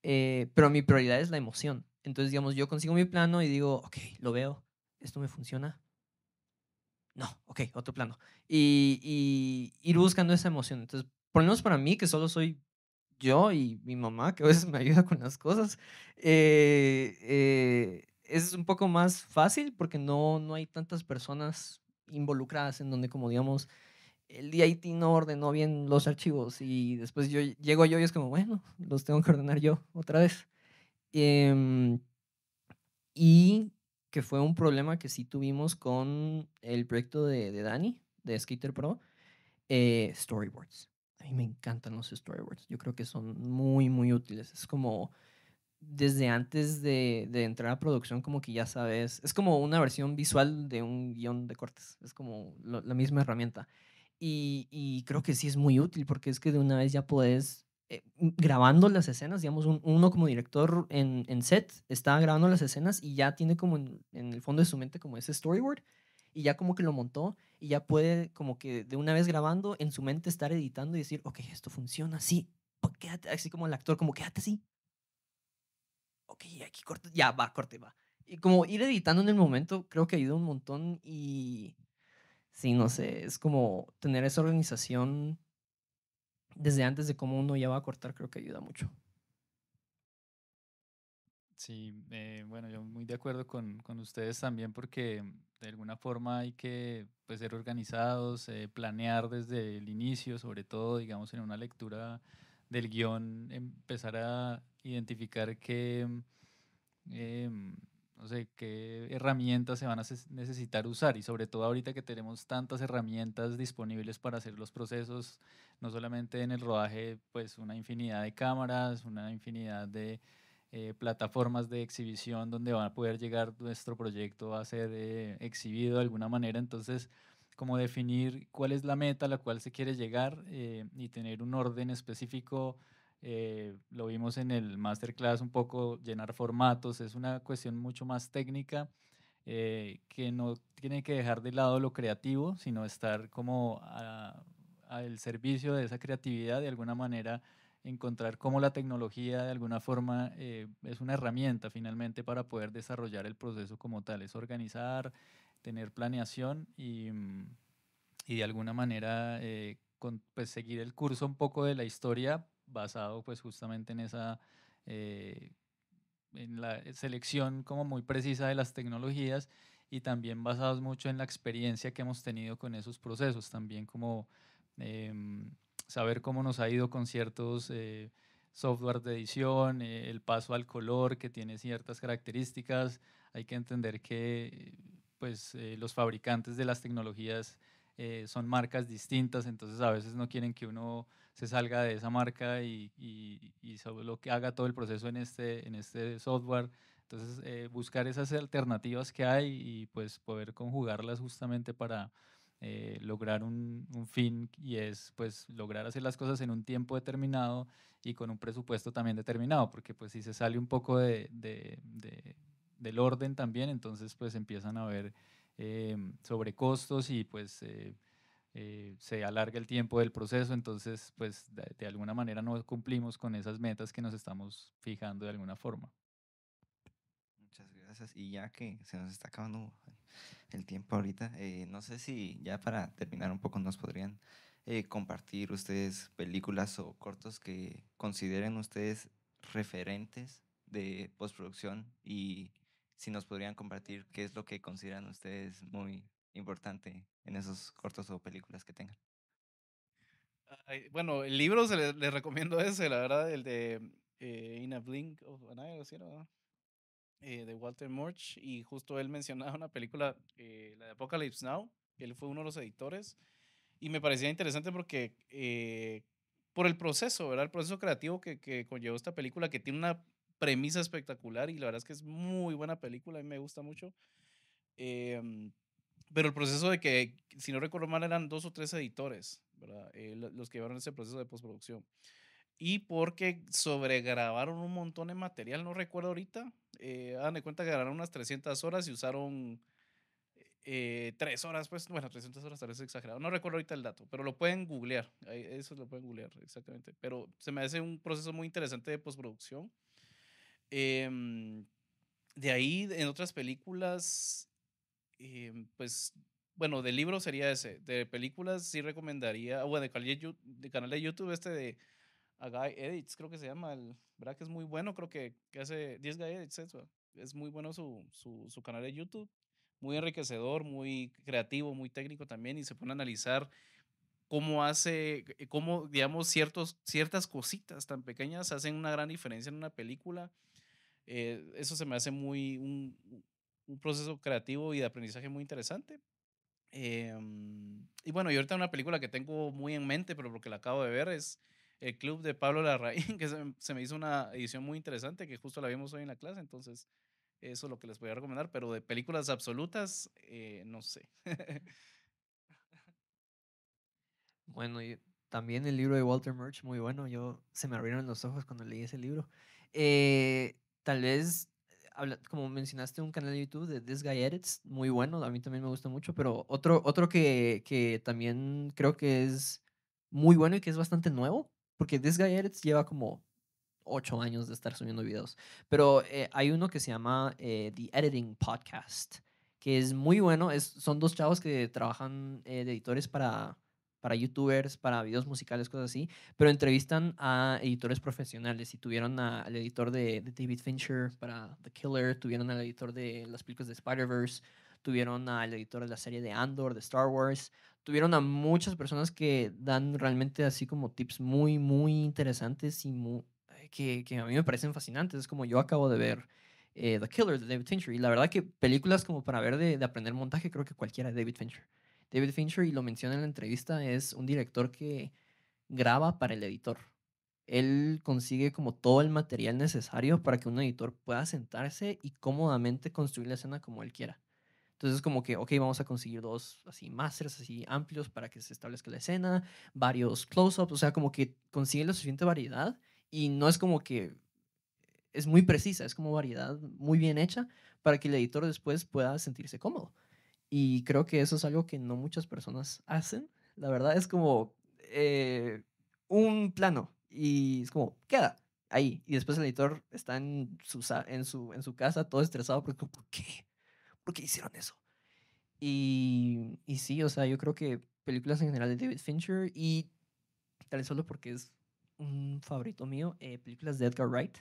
Eh, pero mi prioridad es la emoción. Entonces, digamos, yo consigo mi plano y digo, ok, lo veo, esto me funciona. No, ok, otro plano. Y, y ir buscando esa emoción. Entonces, por lo menos para mí, que solo soy yo y mi mamá, que a veces me ayuda con las cosas, eh, eh, es un poco más fácil porque no, no hay tantas personas involucradas en donde, como digamos, el DIT no ordenó bien los archivos y después yo llego yo y es como, bueno, los tengo que ordenar yo otra vez. Em, y que fue un problema que sí tuvimos con el proyecto de, Dani, de Skater Pro, eh, storyboards. A me encantan los storyboards. Yo creo que son muy, muy útiles. Es como desde antes de, entrar a producción, como que ya sabes, es como una versión visual de un guión de cortes, es como la misma herramienta. Y, creo que sí es muy útil porque es que de una vez ya puedes, eh, mm, grabando las escenas, digamos, un, uno como director en, set está grabando las escenas y ya tiene como en, en, el fondo de su mente como ese storyboard y ya como que lo montó y ya puede como que de una vez grabando en su mente estar editando y decir, ok, esto funciona así, pues, quédate así como el actor, como quédate así. Ok, aquí corto, ya va, corte, va. Y como ir editando en el momento creo que ayuda un montón y sí, no sé, es como tener esa organización desde antes de cómo uno ya va a cortar creo que ayuda mucho. Sí, eh, bueno, yo muy de acuerdo con, ustedes también porque mm, de alguna forma hay que pues, ser organizados, eh, planear desde el inicio, sobre todo, digamos, en una lectura del guión, empezar a identificar qué, mm, eh, mm, no sé, qué herramientas se van a necesitar usar y sobre todo ahorita que tenemos tantas herramientas disponibles para hacer los procesos, no solamente en el rodaje, pues una infinidad de cámaras, una infinidad de eh, plataformas de exhibición donde va a poder llegar nuestro proyecto a ser eh, exhibido de alguna manera. Entonces, como definir cuál es la meta a la cual se quiere llegar eh, y tener un orden específico. lo vimos en el masterclass un poco, llenar formatos, es una cuestión mucho más técnica que no tiene que dejar de lado lo creativo, sino estar como al servicio de esa creatividad de alguna manera encontrar cómo la tecnología de alguna forma eh, es una herramienta finalmente para poder desarrollar el proceso como tal, es organizar, tener planeación y, mm, de alguna manera eh, pues, seguir el curso un poco de la historia basado pues justamente en esa... Eh, en la selección como muy precisa de las tecnologías y también basados mucho en la experiencia que hemos tenido con esos procesos, también como eh, saber cómo nos ha ido con ciertos eh, software de edición, eh, el paso al color que tiene ciertas características. Hay que entender que pues, eh, los fabricantes de las tecnologías son marcas distintas, entonces a veces no quieren que uno se salga de esa marca y, y, y que haga todo el proceso en este, en este software. Entonces, buscar esas alternativas que hay y pues poder conjugarlas justamente para, eh, lograr un, fin y es pues lograr hacer las cosas en un tiempo determinado y con un presupuesto también determinado, porque pues si se sale un poco del orden también, entonces pues empiezan a haber em, sobrecostos y pues eh, eh, se alarga el tiempo del proceso, entonces pues de, alguna manera no cumplimos con esas metas que nos estamos fijando de alguna forma. Y ya que se nos está acabando el tiempo ahorita, eh, no sé si ya para terminar un poco nos podrían eh, compartir ustedes películas o cortos que consideren ustedes referentes de postproducción y si nos podrían compartir qué es lo que consideran ustedes muy importante en esos cortos o películas que tengan. bueno, el libro se les, recomiendo ese, la verdad, el de eh, In a Blink of an Eye, ¿sí, no? Eh, de Walter Murch y justo él mencionaba una película, eh, la de Apocalypse Now, él fue uno de los editores y me parecía interesante porque eh, por el proceso, ¿verdad? El proceso creativo que, que conllevó esta película, que tiene una premisa espectacular y la verdad es que es muy buena película, a mí me gusta mucho. Em, pero el proceso de que, si no recuerdo mal, eran dos o tres editores, ¿verdad? los que llevaron ese proceso de postproducción. Y porque sobregrabaron un montón de material, no recuerdo ahorita, eh, hagan de cuenta que ganaron unas 300 horas y usaron eh, 3 horas, pues, bueno, 300 horas tal vez exagerado. No recuerdo ahorita el dato, pero lo pueden googlear. Eso lo pueden googlear, exactamente. Pero se me hace un proceso muy interesante de postproducción. Em, de ahí, en otras películas, em, pues, bueno, de libro sería ese. De películas sí recomendaría, bueno, de canal de YouTube este de a Guy Edits, creo que se llama. El, ¿Verdad que es muy bueno? Creo que, que hace 10 Guy Edits. Eso. Es muy bueno su, su, su canal de YouTube. Muy enriquecedor, muy creativo, muy técnico también. Y se pone a analizar cómo hace, eh, cómo, digamos, ciertos, ciertas cositas tan pequeñas hacen una gran diferencia en una película. Eh, eso se me hace muy un, un, proceso creativo y de aprendizaje muy interesante. Em, y bueno, y ahorita una película que tengo muy en mente, pero porque la acabo de ver, es el club de Pablo Larraín, que se, me hizo una edición muy interesante que justo la vimos hoy en la clase, entonces eso es lo que les voy a recomendar, pero de películas absolutas, eh, no sé. bueno, y también el libro de Walter Murch, muy bueno, yo se me abrieron los ojos cuando leí ese libro. Eh, tal vez como mencionaste un canal de YouTube de This Guy Edits, muy bueno, a mí también me gusta mucho, pero otro, otro que, que, también creo que es muy bueno y que es bastante nuevo porque This Guy Edits lleva como ocho años de estar subiendo videos. Pero eh, hay uno que se llama eh, The Editing Podcast, que es muy bueno. Es, son dos chavos que trabajan eh, de editores para, para youtubers, para videos musicales, cosas así. Pero entrevistan a editores profesionales. Y tuvieron al editor de, de, David Fincher para The Killer, tuvieron al editor de las películas de Spider-Verse, tuvieron al editor de la serie de Andor, de Star Wars tuvieron a muchas personas que dan realmente así como tips muy, muy interesantes y que, a mí me parecen fascinantes. Es como yo acabo de ver eh, The Killer de David Fincher. Y la verdad que películas como para ver de, de aprender montaje, creo que cualquiera de David Fincher. David Fincher, y lo menciona en la entrevista, es un director que graba para el editor. Él consigue como todo el material necesario para que un editor pueda sentarse y cómodamente construir la escena como él quiera. Entonces, como que, ok, vamos a conseguir dos así masters así amplios para que se establezca la escena, varios close-ups, o sea, como que consigue la suficiente variedad y no es como que es muy precisa, es como variedad muy bien hecha para que el editor después pueda sentirse cómodo. Y creo que eso es algo que no muchas personas hacen. La verdad es como eh, un plano y es como, queda ahí. Y después el editor está en su, en su, en su casa todo estresado porque, ¿por qué? ¿Por qué hicieron eso? Y, sí, o sea, yo creo que películas en general de David Fincher y tal vez solo porque es un favorito mío, eh, películas de Edgar Wright,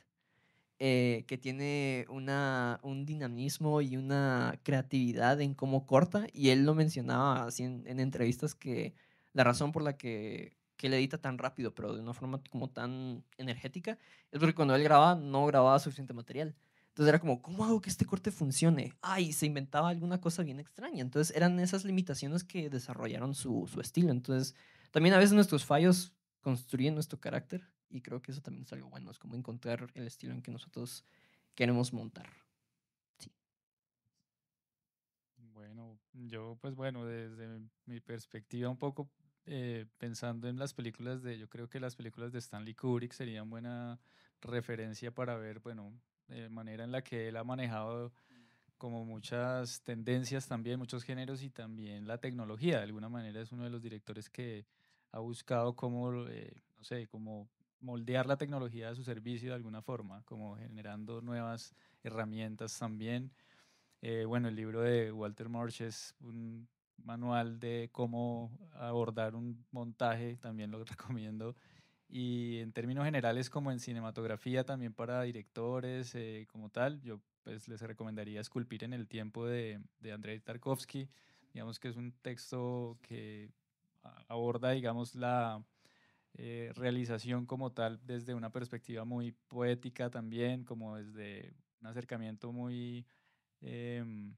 eh, que tiene una, un dinamismo y una creatividad en cómo corta, y él lo mencionaba así en, entrevistas que la razón por la que, que él edita tan rápido, pero de una forma como tan energética, es porque cuando él grababa no grababa suficiente material. Entonces era como, ¿cómo hago que este corte funcione? Ay, se inventaba alguna cosa bien extraña. Entonces eran esas limitaciones que desarrollaron su, estilo. Entonces también a veces nuestros fallos construyen nuestro carácter y creo que eso también es algo bueno, es como encontrar el estilo en que nosotros queremos montar. Bueno, yo pues bueno, desde mi perspectiva un poco eh, pensando en las películas de, yo creo que las películas de Stanley Kubrick serían buena referencia para ver, bueno, de eh, manera en la que él ha manejado como muchas tendencias también, muchos géneros y también la tecnología. De alguna manera es uno de los directores que ha buscado cómo, eh, no sé, cómo moldear la tecnología a su servicio de alguna forma, como generando nuevas herramientas también. Eh, bueno, el libro de Walter Murch es un manual de cómo abordar un montaje, también lo recomiendo y en términos generales como en cinematografía también para directores eh, como tal, yo pues les recomendaría Esculpir en el tiempo de, de Andrei Tarkovsky, digamos que es un texto que aborda digamos la eh, realización como tal desde una perspectiva muy poética también, como desde un acercamiento muy em,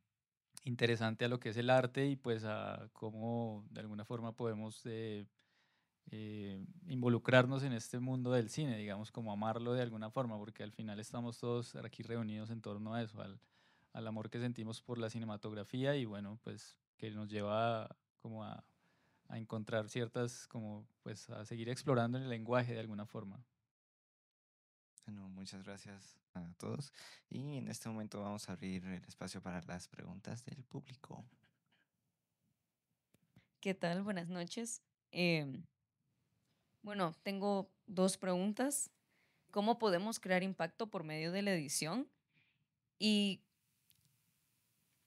interesante a lo que es el arte y pues a cómo de alguna forma podemos eh, eh, involucrarnos en este mundo del cine, digamos, como amarlo de alguna forma, porque al final estamos todos aquí reunidos en torno a eso, al, amor que sentimos por la cinematografía y bueno, pues que nos lleva a, como a, encontrar ciertas, como pues a seguir explorando el lenguaje de alguna forma. Bueno, muchas gracias a todos y en este momento vamos a abrir el espacio para las preguntas del público. ¿Qué tal? Buenas noches. Em, bueno, tengo dos preguntas. ¿Cómo podemos crear impacto por medio de la edición? Y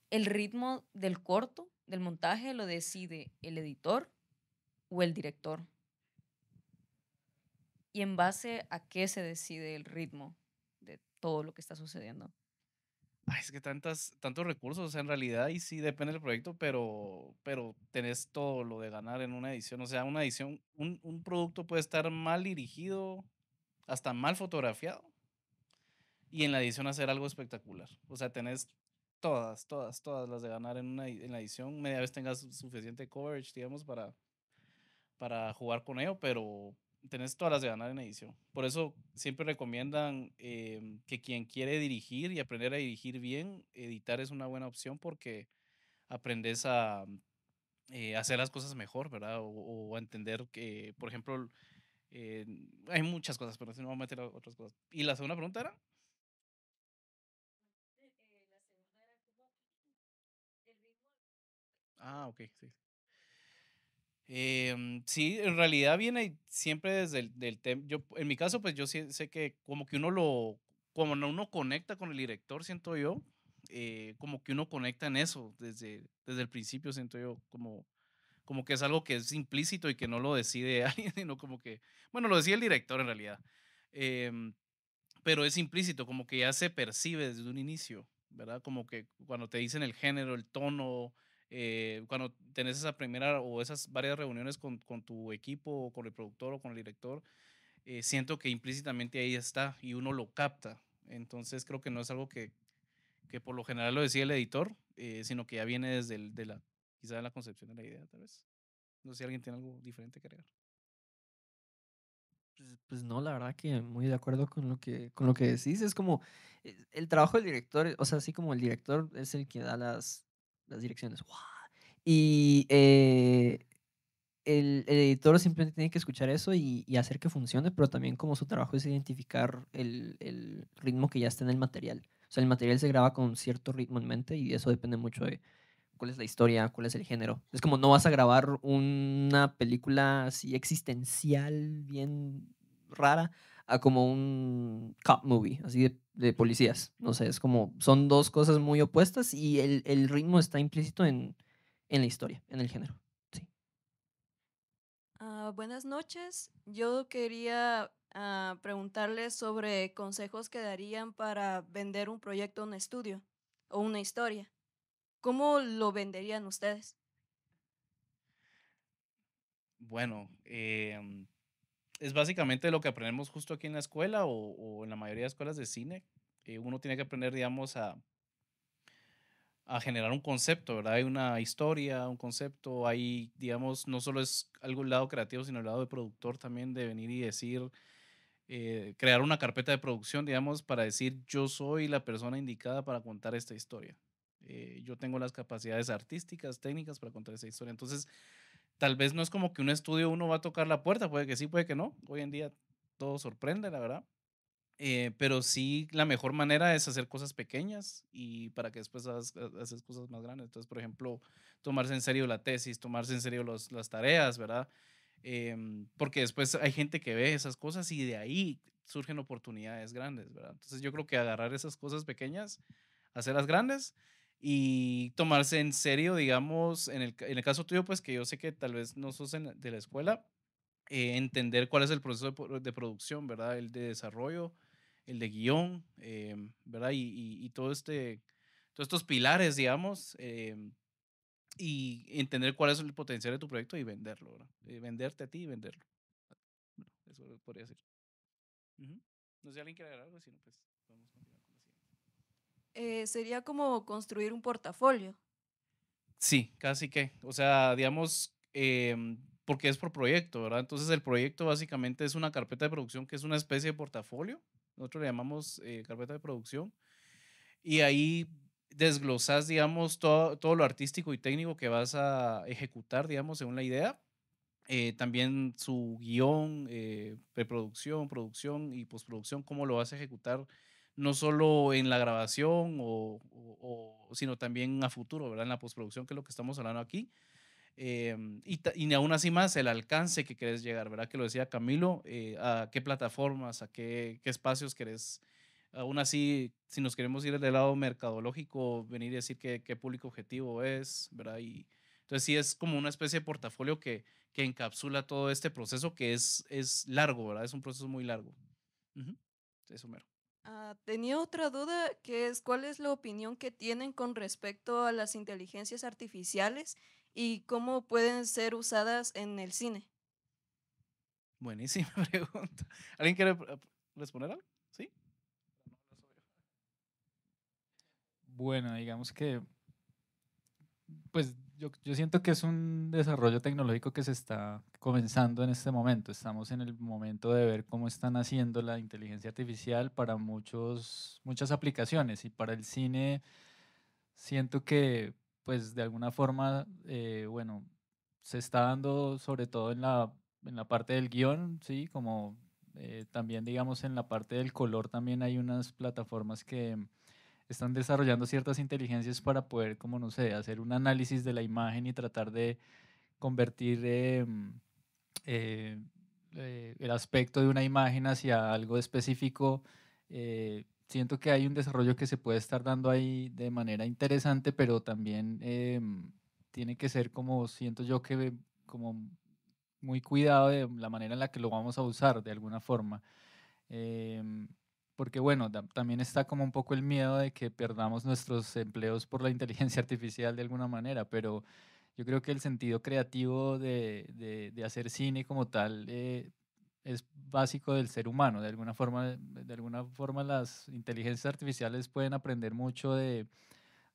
el ritmo del corto, del montaje, lo decide el editor o el director. Y en base a qué se decide el ritmo de todo lo que está sucediendo es que tantas, tantos recursos, o sea, en realidad y sí depende del proyecto, pero, pero tenés todo lo de ganar en una edición. O sea, una edición, un, un producto puede estar mal dirigido, hasta mal fotografiado, y en la edición hacer algo espectacular. O sea, tenés todas, todas, todas las de ganar en, una, en la edición. Media vez tengas suficiente coverage, digamos, para, para jugar con ello, pero, tenés todas las de ganar en edición. Por eso siempre recomiendan em, que quien quiere dirigir y aprender a dirigir bien, editar es una buena opción porque aprendes a eh, hacer las cosas mejor, ¿verdad? O, a entender que, por ejemplo, eh, hay muchas cosas, pero si no vamos a meter otras cosas. ¿Y la segunda pregunta era? Eh, eh, ah, ok, sí. Em, sí, en realidad viene siempre desde el tema. en mi caso, pues yo sé, que como que uno lo, como uno conecta con el director, siento yo, eh, como que uno conecta en eso desde, desde el principio, siento yo, como, como que es algo que es implícito y que no lo decide alguien, sino como que, bueno, lo decía el director en realidad. Em, pero es implícito, como que ya se percibe desde un inicio, ¿verdad? Como que cuando te dicen el género, el tono, eh, cuando tenés esa primera o esas varias reuniones con, con, tu equipo o con el productor o con el director, eh, siento que implícitamente ahí está y uno lo capta. Entonces creo que no es algo que, que por lo general lo decía el editor, eh, sino que ya viene desde el, de la, quizá de la concepción de la idea, tal vez. No sé si alguien tiene algo diferente que agregar. Pues, pues, no, la verdad que muy de acuerdo con lo que, con lo que decís. Es como eh, el trabajo del director, o sea, así como el director es el que da las, las direcciones. Y eh, el, editor simplemente tiene que escuchar eso y, hacer que funcione, pero también como su trabajo es identificar el, el, ritmo que ya está en el material. O sea, el material se graba con cierto ritmo en mente y eso depende mucho de cuál es la historia, cuál es el género. Es como no vas a grabar una película así existencial, bien rara, a como un cop movie, así de, policías. No sé, es como, son dos cosas muy opuestas y el, ritmo está implícito en, la historia, en el género. Ah, buenas noches. Yo quería ah, preguntarles sobre consejos que darían para vender un proyecto, un estudio o una historia. ¿Cómo lo venderían ustedes? Bueno, eh, es básicamente lo que aprendemos justo aquí en la escuela o, en la mayoría de escuelas de cine. Eh, uno tiene que aprender, digamos, a, a generar un concepto, ¿verdad? Hay una historia, un concepto, hay, digamos, no solo es algún lado creativo, sino el lado de productor también de venir y decir, eh, crear una carpeta de producción, digamos, para decir, yo soy la persona indicada para contar esta historia. Eh, yo tengo las capacidades artísticas, técnicas para contar esa historia. Entonces, tal vez no es como que un estudio uno va a tocar la puerta, puede que sí, puede que no. Hoy en día todo sorprende, la verdad. Eh, pero sí, la mejor manera es hacer cosas pequeñas y para que después hagas, haces cosas más grandes. Entonces, por ejemplo, tomarse en serio la tesis, tomarse en serio las tareas, ¿verdad? Em, porque después hay gente que ve esas cosas y de ahí surgen oportunidades grandes, ¿verdad? Entonces, yo creo que agarrar esas cosas pequeñas, hacerlas grandes y tomarse en serio, digamos, en el, en el caso tuyo, pues que yo sé que tal vez no sos de la escuela, eh, entender cuál es el proceso de, producción, ¿verdad? El de desarrollo, el de guión, eh, ¿verdad? Y, y, todo este, todos estos pilares, digamos, eh, y entender cuál es el potencial de tu proyecto y venderlo, ¿verdad? venderte a ti y venderlo. Eso podría ser. No sé si alguien quiere agregar algo, si no, pues. Eh, sería como construir un portafolio. Sí, casi que. O sea, digamos, em, porque es por proyecto, ¿verdad? Entonces el proyecto básicamente es una carpeta de producción que es una especie de portafolio. Nosotros le llamamos eh, carpeta de producción. Y ahí desglosas, digamos, todo, todo lo artístico y técnico que vas a ejecutar, digamos, según la idea. Eh, también su guión, eh, preproducción, producción y postproducción, cómo lo vas a ejecutar no solo en la grabación, o, sino también a futuro, ¿verdad? En la postproducción, que es lo que estamos hablando aquí. Em, y, y, aún así más el alcance que querés llegar, ¿verdad? Que lo decía Camilo, eh, a qué plataformas, a qué, espacios querés. Aún así, si nos queremos ir del lado mercadológico, venir y decir qué, público objetivo es, ¿verdad? Y, entonces sí es como una especie de portafolio que, encapsula todo este proceso que es, es largo, ¿verdad? Es un proceso muy largo. Uh mero. Ah, tenía otra duda que es cuál es la opinión que tienen con respecto a las inteligencias artificiales y cómo pueden ser usadas en el cine. Buenísima pregunta. ¿Alguien quiere eh, responder algo? ¿Sí? Bueno, digamos que pues yo, siento que es un desarrollo tecnológico que se está comenzando en este momento. Estamos en el momento de ver cómo están haciendo la inteligencia artificial para muchos, muchas aplicaciones y para el cine siento que pues de alguna forma, eh, bueno, se está dando sobre todo en la, en la parte del guión, ¿sí? Como eh, también digamos en la parte del color también hay unas plataformas que están desarrollando ciertas inteligencias para poder, como no sé, hacer un análisis de la imagen y tratar de convertir em, eh, eh, el aspecto de una imagen hacia algo específico. Eh, siento que hay un desarrollo que se puede estar dando ahí de manera interesante, pero también em, tiene que ser como, siento yo que como muy cuidado de la manera en la que lo vamos a usar de alguna forma. Em, porque bueno, también está como un poco el miedo de que perdamos nuestros empleos por la inteligencia artificial de alguna manera, pero yo creo que el sentido creativo de, de, hacer cine como tal eh, es básico del ser humano. De alguna forma, de alguna forma las inteligencias artificiales pueden aprender mucho de,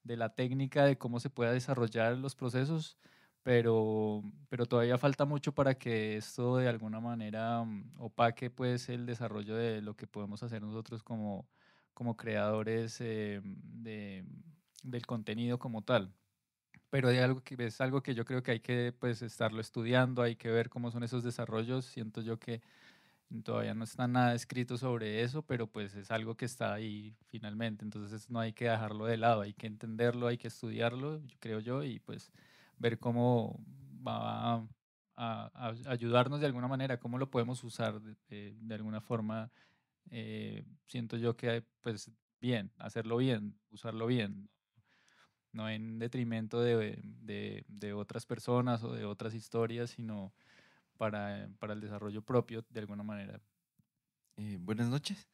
de la técnica, de cómo se pueda desarrollar los procesos, pero, pero todavía falta mucho para que esto de alguna manera mm, opaque pues el desarrollo de lo que podemos hacer nosotros como, como creadores eh, de, del contenido como tal. Pero algo que, es algo que yo creo que hay que pues, estarlo estudiando, hay que ver cómo son esos desarrollos. Siento yo que todavía no está nada escrito sobre eso, pero pues es algo que está ahí finalmente. Entonces no hay que dejarlo de lado, hay que entenderlo, hay que estudiarlo, creo yo, y pues ver cómo va a, ayudarnos de alguna manera, cómo lo podemos usar de, alguna forma. Eh, siento yo que, pues, bien, hacerlo bien, usarlo bien, no en detrimento de, otras personas o de otras historias, sino para, el desarrollo propio de alguna manera. Eh, buenas noches.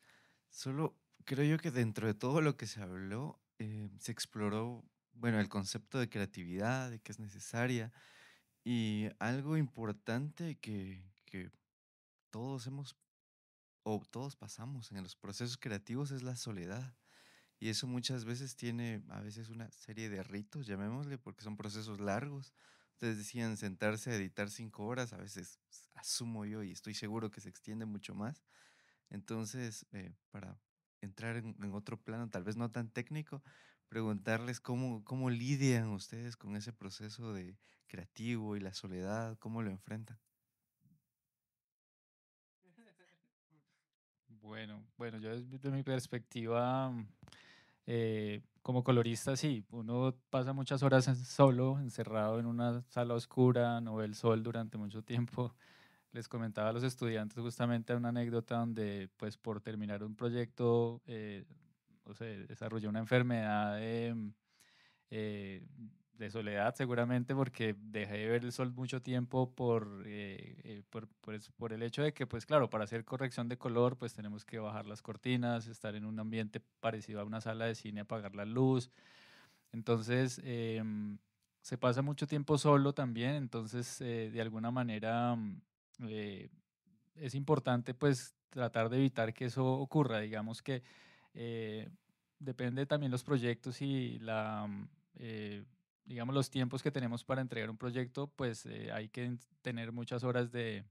Solo creo yo que dentro de todo lo que se habló, eh, se exploró bueno, el concepto de creatividad, de que es necesaria. Y algo importante que, todos hemos o todos pasamos en los procesos creativos es la soledad. Y eso muchas veces tiene a veces una serie de ritos, llamémosle, porque son procesos largos. Ustedes decían sentarse a editar cinco horas, a veces asumo yo y estoy seguro que se extiende mucho más. Entonces, eh, para entrar en, otro plano, tal vez no tan técnico, preguntarles cómo, cómo lidian ustedes con ese proceso de creativo y la soledad, cómo lo enfrentan. Bueno, bueno, yo desde mi perspectiva mm, eh, como colorista, sí, uno pasa muchas horas solo, encerrado en una sala oscura, no ve el sol durante mucho tiempo. Les comentaba a los estudiantes justamente una anécdota donde, pues, por terminar un proyecto eh, se e-, desarrolló una enfermedad mm, eh, de, soledad seguramente porque dejé de ver el sol mucho tiempo por, eh, eh, por, por, el hecho de que, pues claro, para hacer corrección de color, pues tenemos que bajar las cortinas, estar en un ambiente parecido a una sala de cine, apagar la luz. Entonces, em, se pasa mucho tiempo solo también, entonces de alguna manera mm, es importante pues tratar de evitar que eso ocurra, digamos que eh, depende también los proyectos y la, mm, eh, digamos, los tiempos que tenemos para entregar un proyecto, pues eh, hay que tener muchas horas de,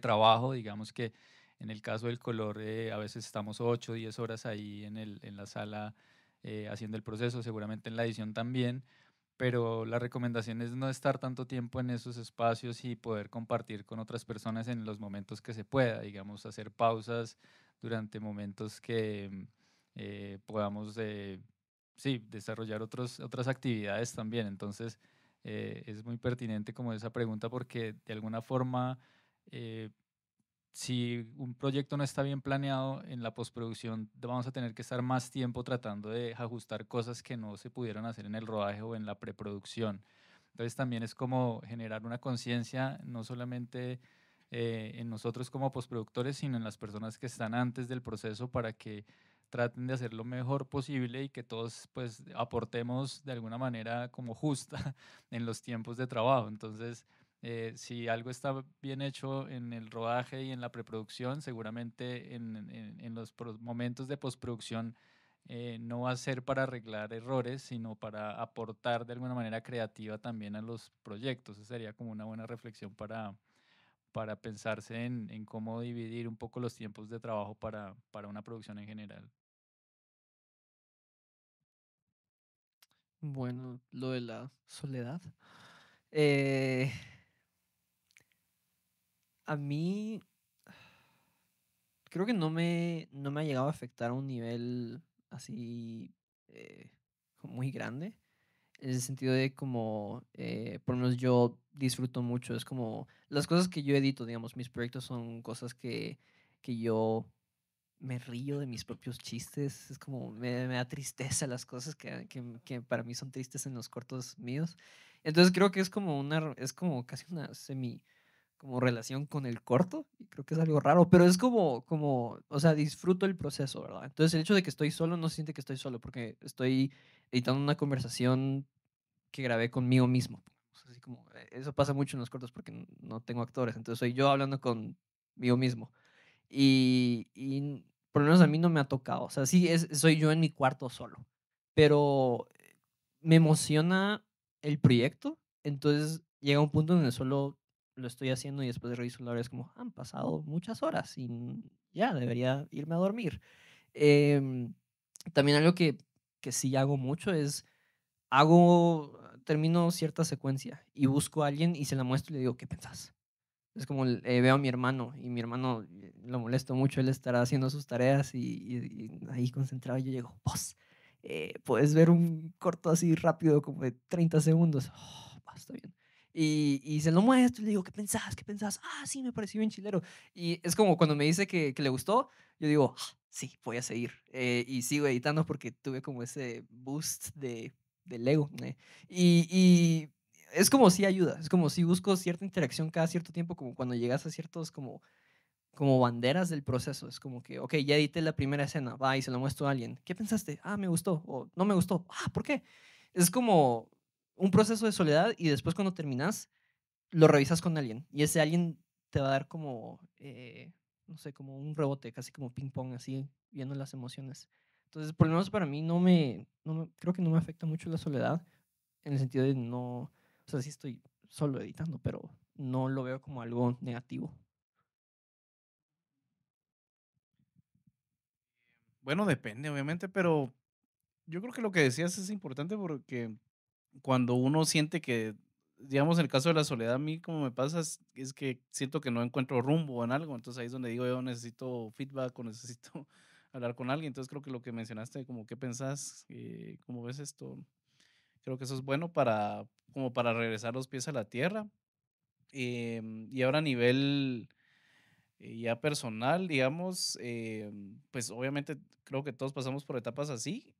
trabajo, digamos que en el caso del color a veces estamos 8 o 10 horas ahí en, en la sala haciendo el proceso, seguramente en la edición también, pero la recomendación es no estar tanto tiempo en esos espacios y poder compartir con otras personas en los momentos que se pueda, digamos, hacer pausas, durante momentos que mm, eh, podamos eh, sí, desarrollar otros, otras actividades también. Entonces, eh, es muy pertinente como esa pregunta porque de alguna forma, si un proyecto no está bien planeado en la postproducción, vamos a tener que estar más tiempo tratando de ajustar cosas que no se pudieron hacer en el rodaje o en la preproducción. Entonces, también es como generar una conciencia, no solamente eh, en nosotros como postproductores, sino en las personas que están antes del proceso para que traten de hacer lo mejor posible y que todos pues aportemos de alguna manera como justa en los tiempos de trabajo. Entonces, eh, si algo está bien hecho en el rodaje y en la preproducción, seguramente en, en, los momentos de postproducción eh, no va a ser para arreglar errores, sino para aportar de alguna manera creativa también a los proyectos. Esa sería como una buena reflexión para, para pensarse en, cómo dividir un poco los tiempos de trabajo para, una producción en general. Bueno, lo de la soledad. Eh, a mí creo que no me, ha llegado a afectar a un nivel así eh, muy grande en el sentido de como, eh, por lo menos yo disfruto mucho, es como las cosas que yo edito, digamos, mis proyectos son cosas que, que yo me río de mis propios chistes, es como me, me da tristeza las cosas que, que, que, para mí son tristes en los cortos míos. Entonces creo que es como una, es como casi una semi, como relación con el corto, y creo que es algo raro, pero es como, como, o sea, disfruto el proceso, ¿verdad? Entonces el hecho de que estoy solo no siente que estoy solo, porque estoy editando una conversación que grabé conmigo mismo. Así como, eh, eso pasa mucho en los cortos porque no tengo actores, entonces soy yo hablando conmigo mismo. Y, por lo menos a mí no me ha tocado, o sea, sí, soy yo en mi cuarto solo, pero eh, me emociona el proyecto, entonces llega un punto donde solo lo estoy haciendo y después de reviso la hora es como, han pasado muchas horas y ya debería irme a dormir. Em, también algo que que sí hago mucho es, hago, termino cierta secuencia y busco a alguien y se la muestro y le digo, ¿qué pensás? Es como eh, veo a mi hermano y mi hermano eh, lo molesto mucho, él estará haciendo sus tareas y, ahí concentrado yo llego, vos, eh, puedes ver un corto así rápido como de 30 segundos, oh, está bien. Y, y, se lo muestro y le digo, ¿qué pensás? ¿Qué pensás? Ah, sí, me pareció bien chilero. Y es como cuando me dice que, que le gustó, yo digo, ah, sí, voy a seguir. Eh, y sigo editando porque tuve como ese boost de, de Lego. Eh, y, y, es como si ayuda, es como si busco cierta interacción cada cierto tiempo, como cuando llegas a ciertos como como banderas del proceso. Es como que, ok, ya edité la primera escena, va y se lo muestro a alguien. ¿Qué pensaste? Ah, me gustó. O no me gustó. Ah, ¿por qué? Es como un proceso de soledad y después cuando terminas, lo revisas con alguien. Y ese alguien te va a dar como eh, no sé, como un rebote, casi como ping-pong, así, viendo las emociones. Entonces, por lo menos para mí, no me, no creo que no me afecta mucho la soledad, en el sentido de no, o sea, sí estoy solo editando, pero no lo veo como algo negativo. Bueno, depende, obviamente, pero yo creo que lo que decías es importante porque cuando uno siente que digamos, en el caso de la soledad, a mí como me pasa es, que siento que no encuentro rumbo en algo, entonces ahí es donde digo yo necesito feedback o necesito hablar con alguien, entonces creo que lo que mencionaste, como qué pensás, eh, cómo ves esto, creo que eso es bueno para, como para regresar los pies a la tierra. Em, y ahora a nivel eh, ya personal, digamos, eh, pues obviamente creo que todos pasamos por etapas así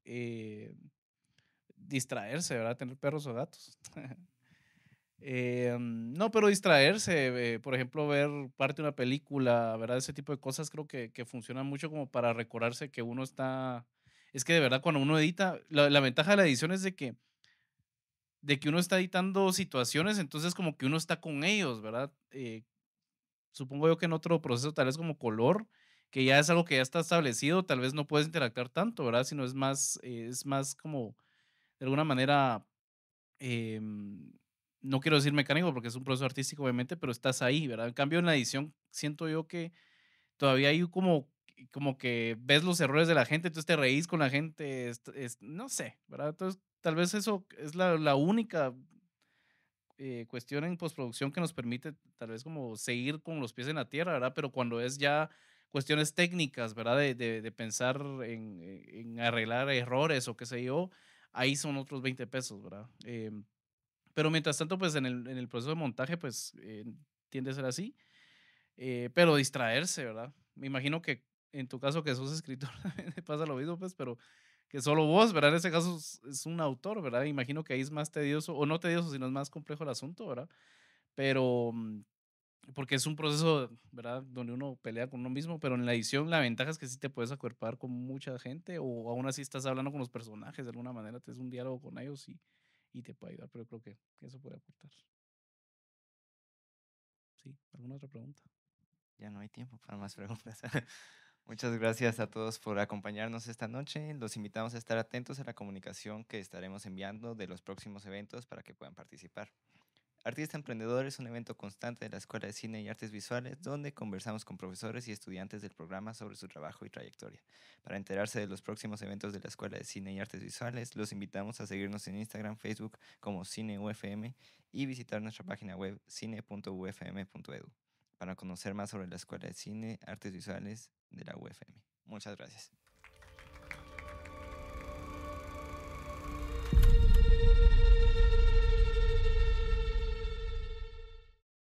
distraerse, ¿verdad? Tener perros o gatos. Em, no, pero distraerse, eh, por ejemplo, ver parte de una película, ¿verdad? Ese tipo de cosas creo que, que funcionan mucho como para recordarse que uno está... Es que de verdad cuando uno edita, la, ventaja de la edición es de que, de que uno está editando situaciones, entonces como que uno está con ellos, ¿verdad? Eh, supongo yo que en otro proceso, tal vez como color, que ya es algo que ya está establecido, tal vez no puedes interactuar tanto, ¿verdad? Sino es más, es más como, de alguna manera... Em, no quiero decir mecánico porque es un proceso artístico, obviamente, pero estás ahí, ¿verdad? En cambio, en la edición siento yo que todavía hay como, como que ves los errores de la gente, entonces te reís con la gente, es, no sé, ¿verdad? Entonces, tal vez eso es la, única eh, cuestión en postproducción que nos permite tal vez como seguir con los pies en la tierra, ¿verdad? Pero cuando es ya cuestiones técnicas, ¿verdad? De, de, pensar en, arreglar errores o qué sé yo, ahí son otros 20 pesos, ¿verdad? Eh, pero mientras tanto, pues en el, en el proceso de montaje, pues eh, tiende a ser así. Eh, pero distraerse, ¿verdad? Me imagino que en tu caso que sos escritor, pasa lo mismo, pues, pero que solo vos, ¿verdad? En ese caso es un autor, ¿verdad? Me imagino que ahí es más tedioso, o no tedioso, sino es más complejo el asunto, ¿verdad? Pero, mm, porque es un proceso, ¿verdad? Donde uno pelea con uno mismo, pero en la edición la ventaja es que sí te puedes acuerpar con mucha gente, o aún así estás hablando con los personajes, de alguna manera, te es un diálogo con ellos y y te puede ayudar, pero creo que, eso puede aportar. Sí, ¿alguna otra pregunta? Ya no hay tiempo para más preguntas. Muchas gracias a todos por acompañarnos esta noche. Los invitamos a estar atentos a la comunicación que estaremos enviando de los próximos eventos para que puedan participar. Artista Emprendedor es un evento constante de la Escuela de Cine y Artes Visuales donde conversamos con profesores y estudiantes del programa sobre su trabajo y trayectoria. Para enterarse de los próximos eventos de la Escuela de Cine y Artes Visuales, los invitamos a seguirnos en Instagram, Facebook como CineUFM y visitar nuestra página web cine.ufm.edu para conocer más sobre la Escuela de Cine, y Artes Visuales de la UFM. Muchas gracias.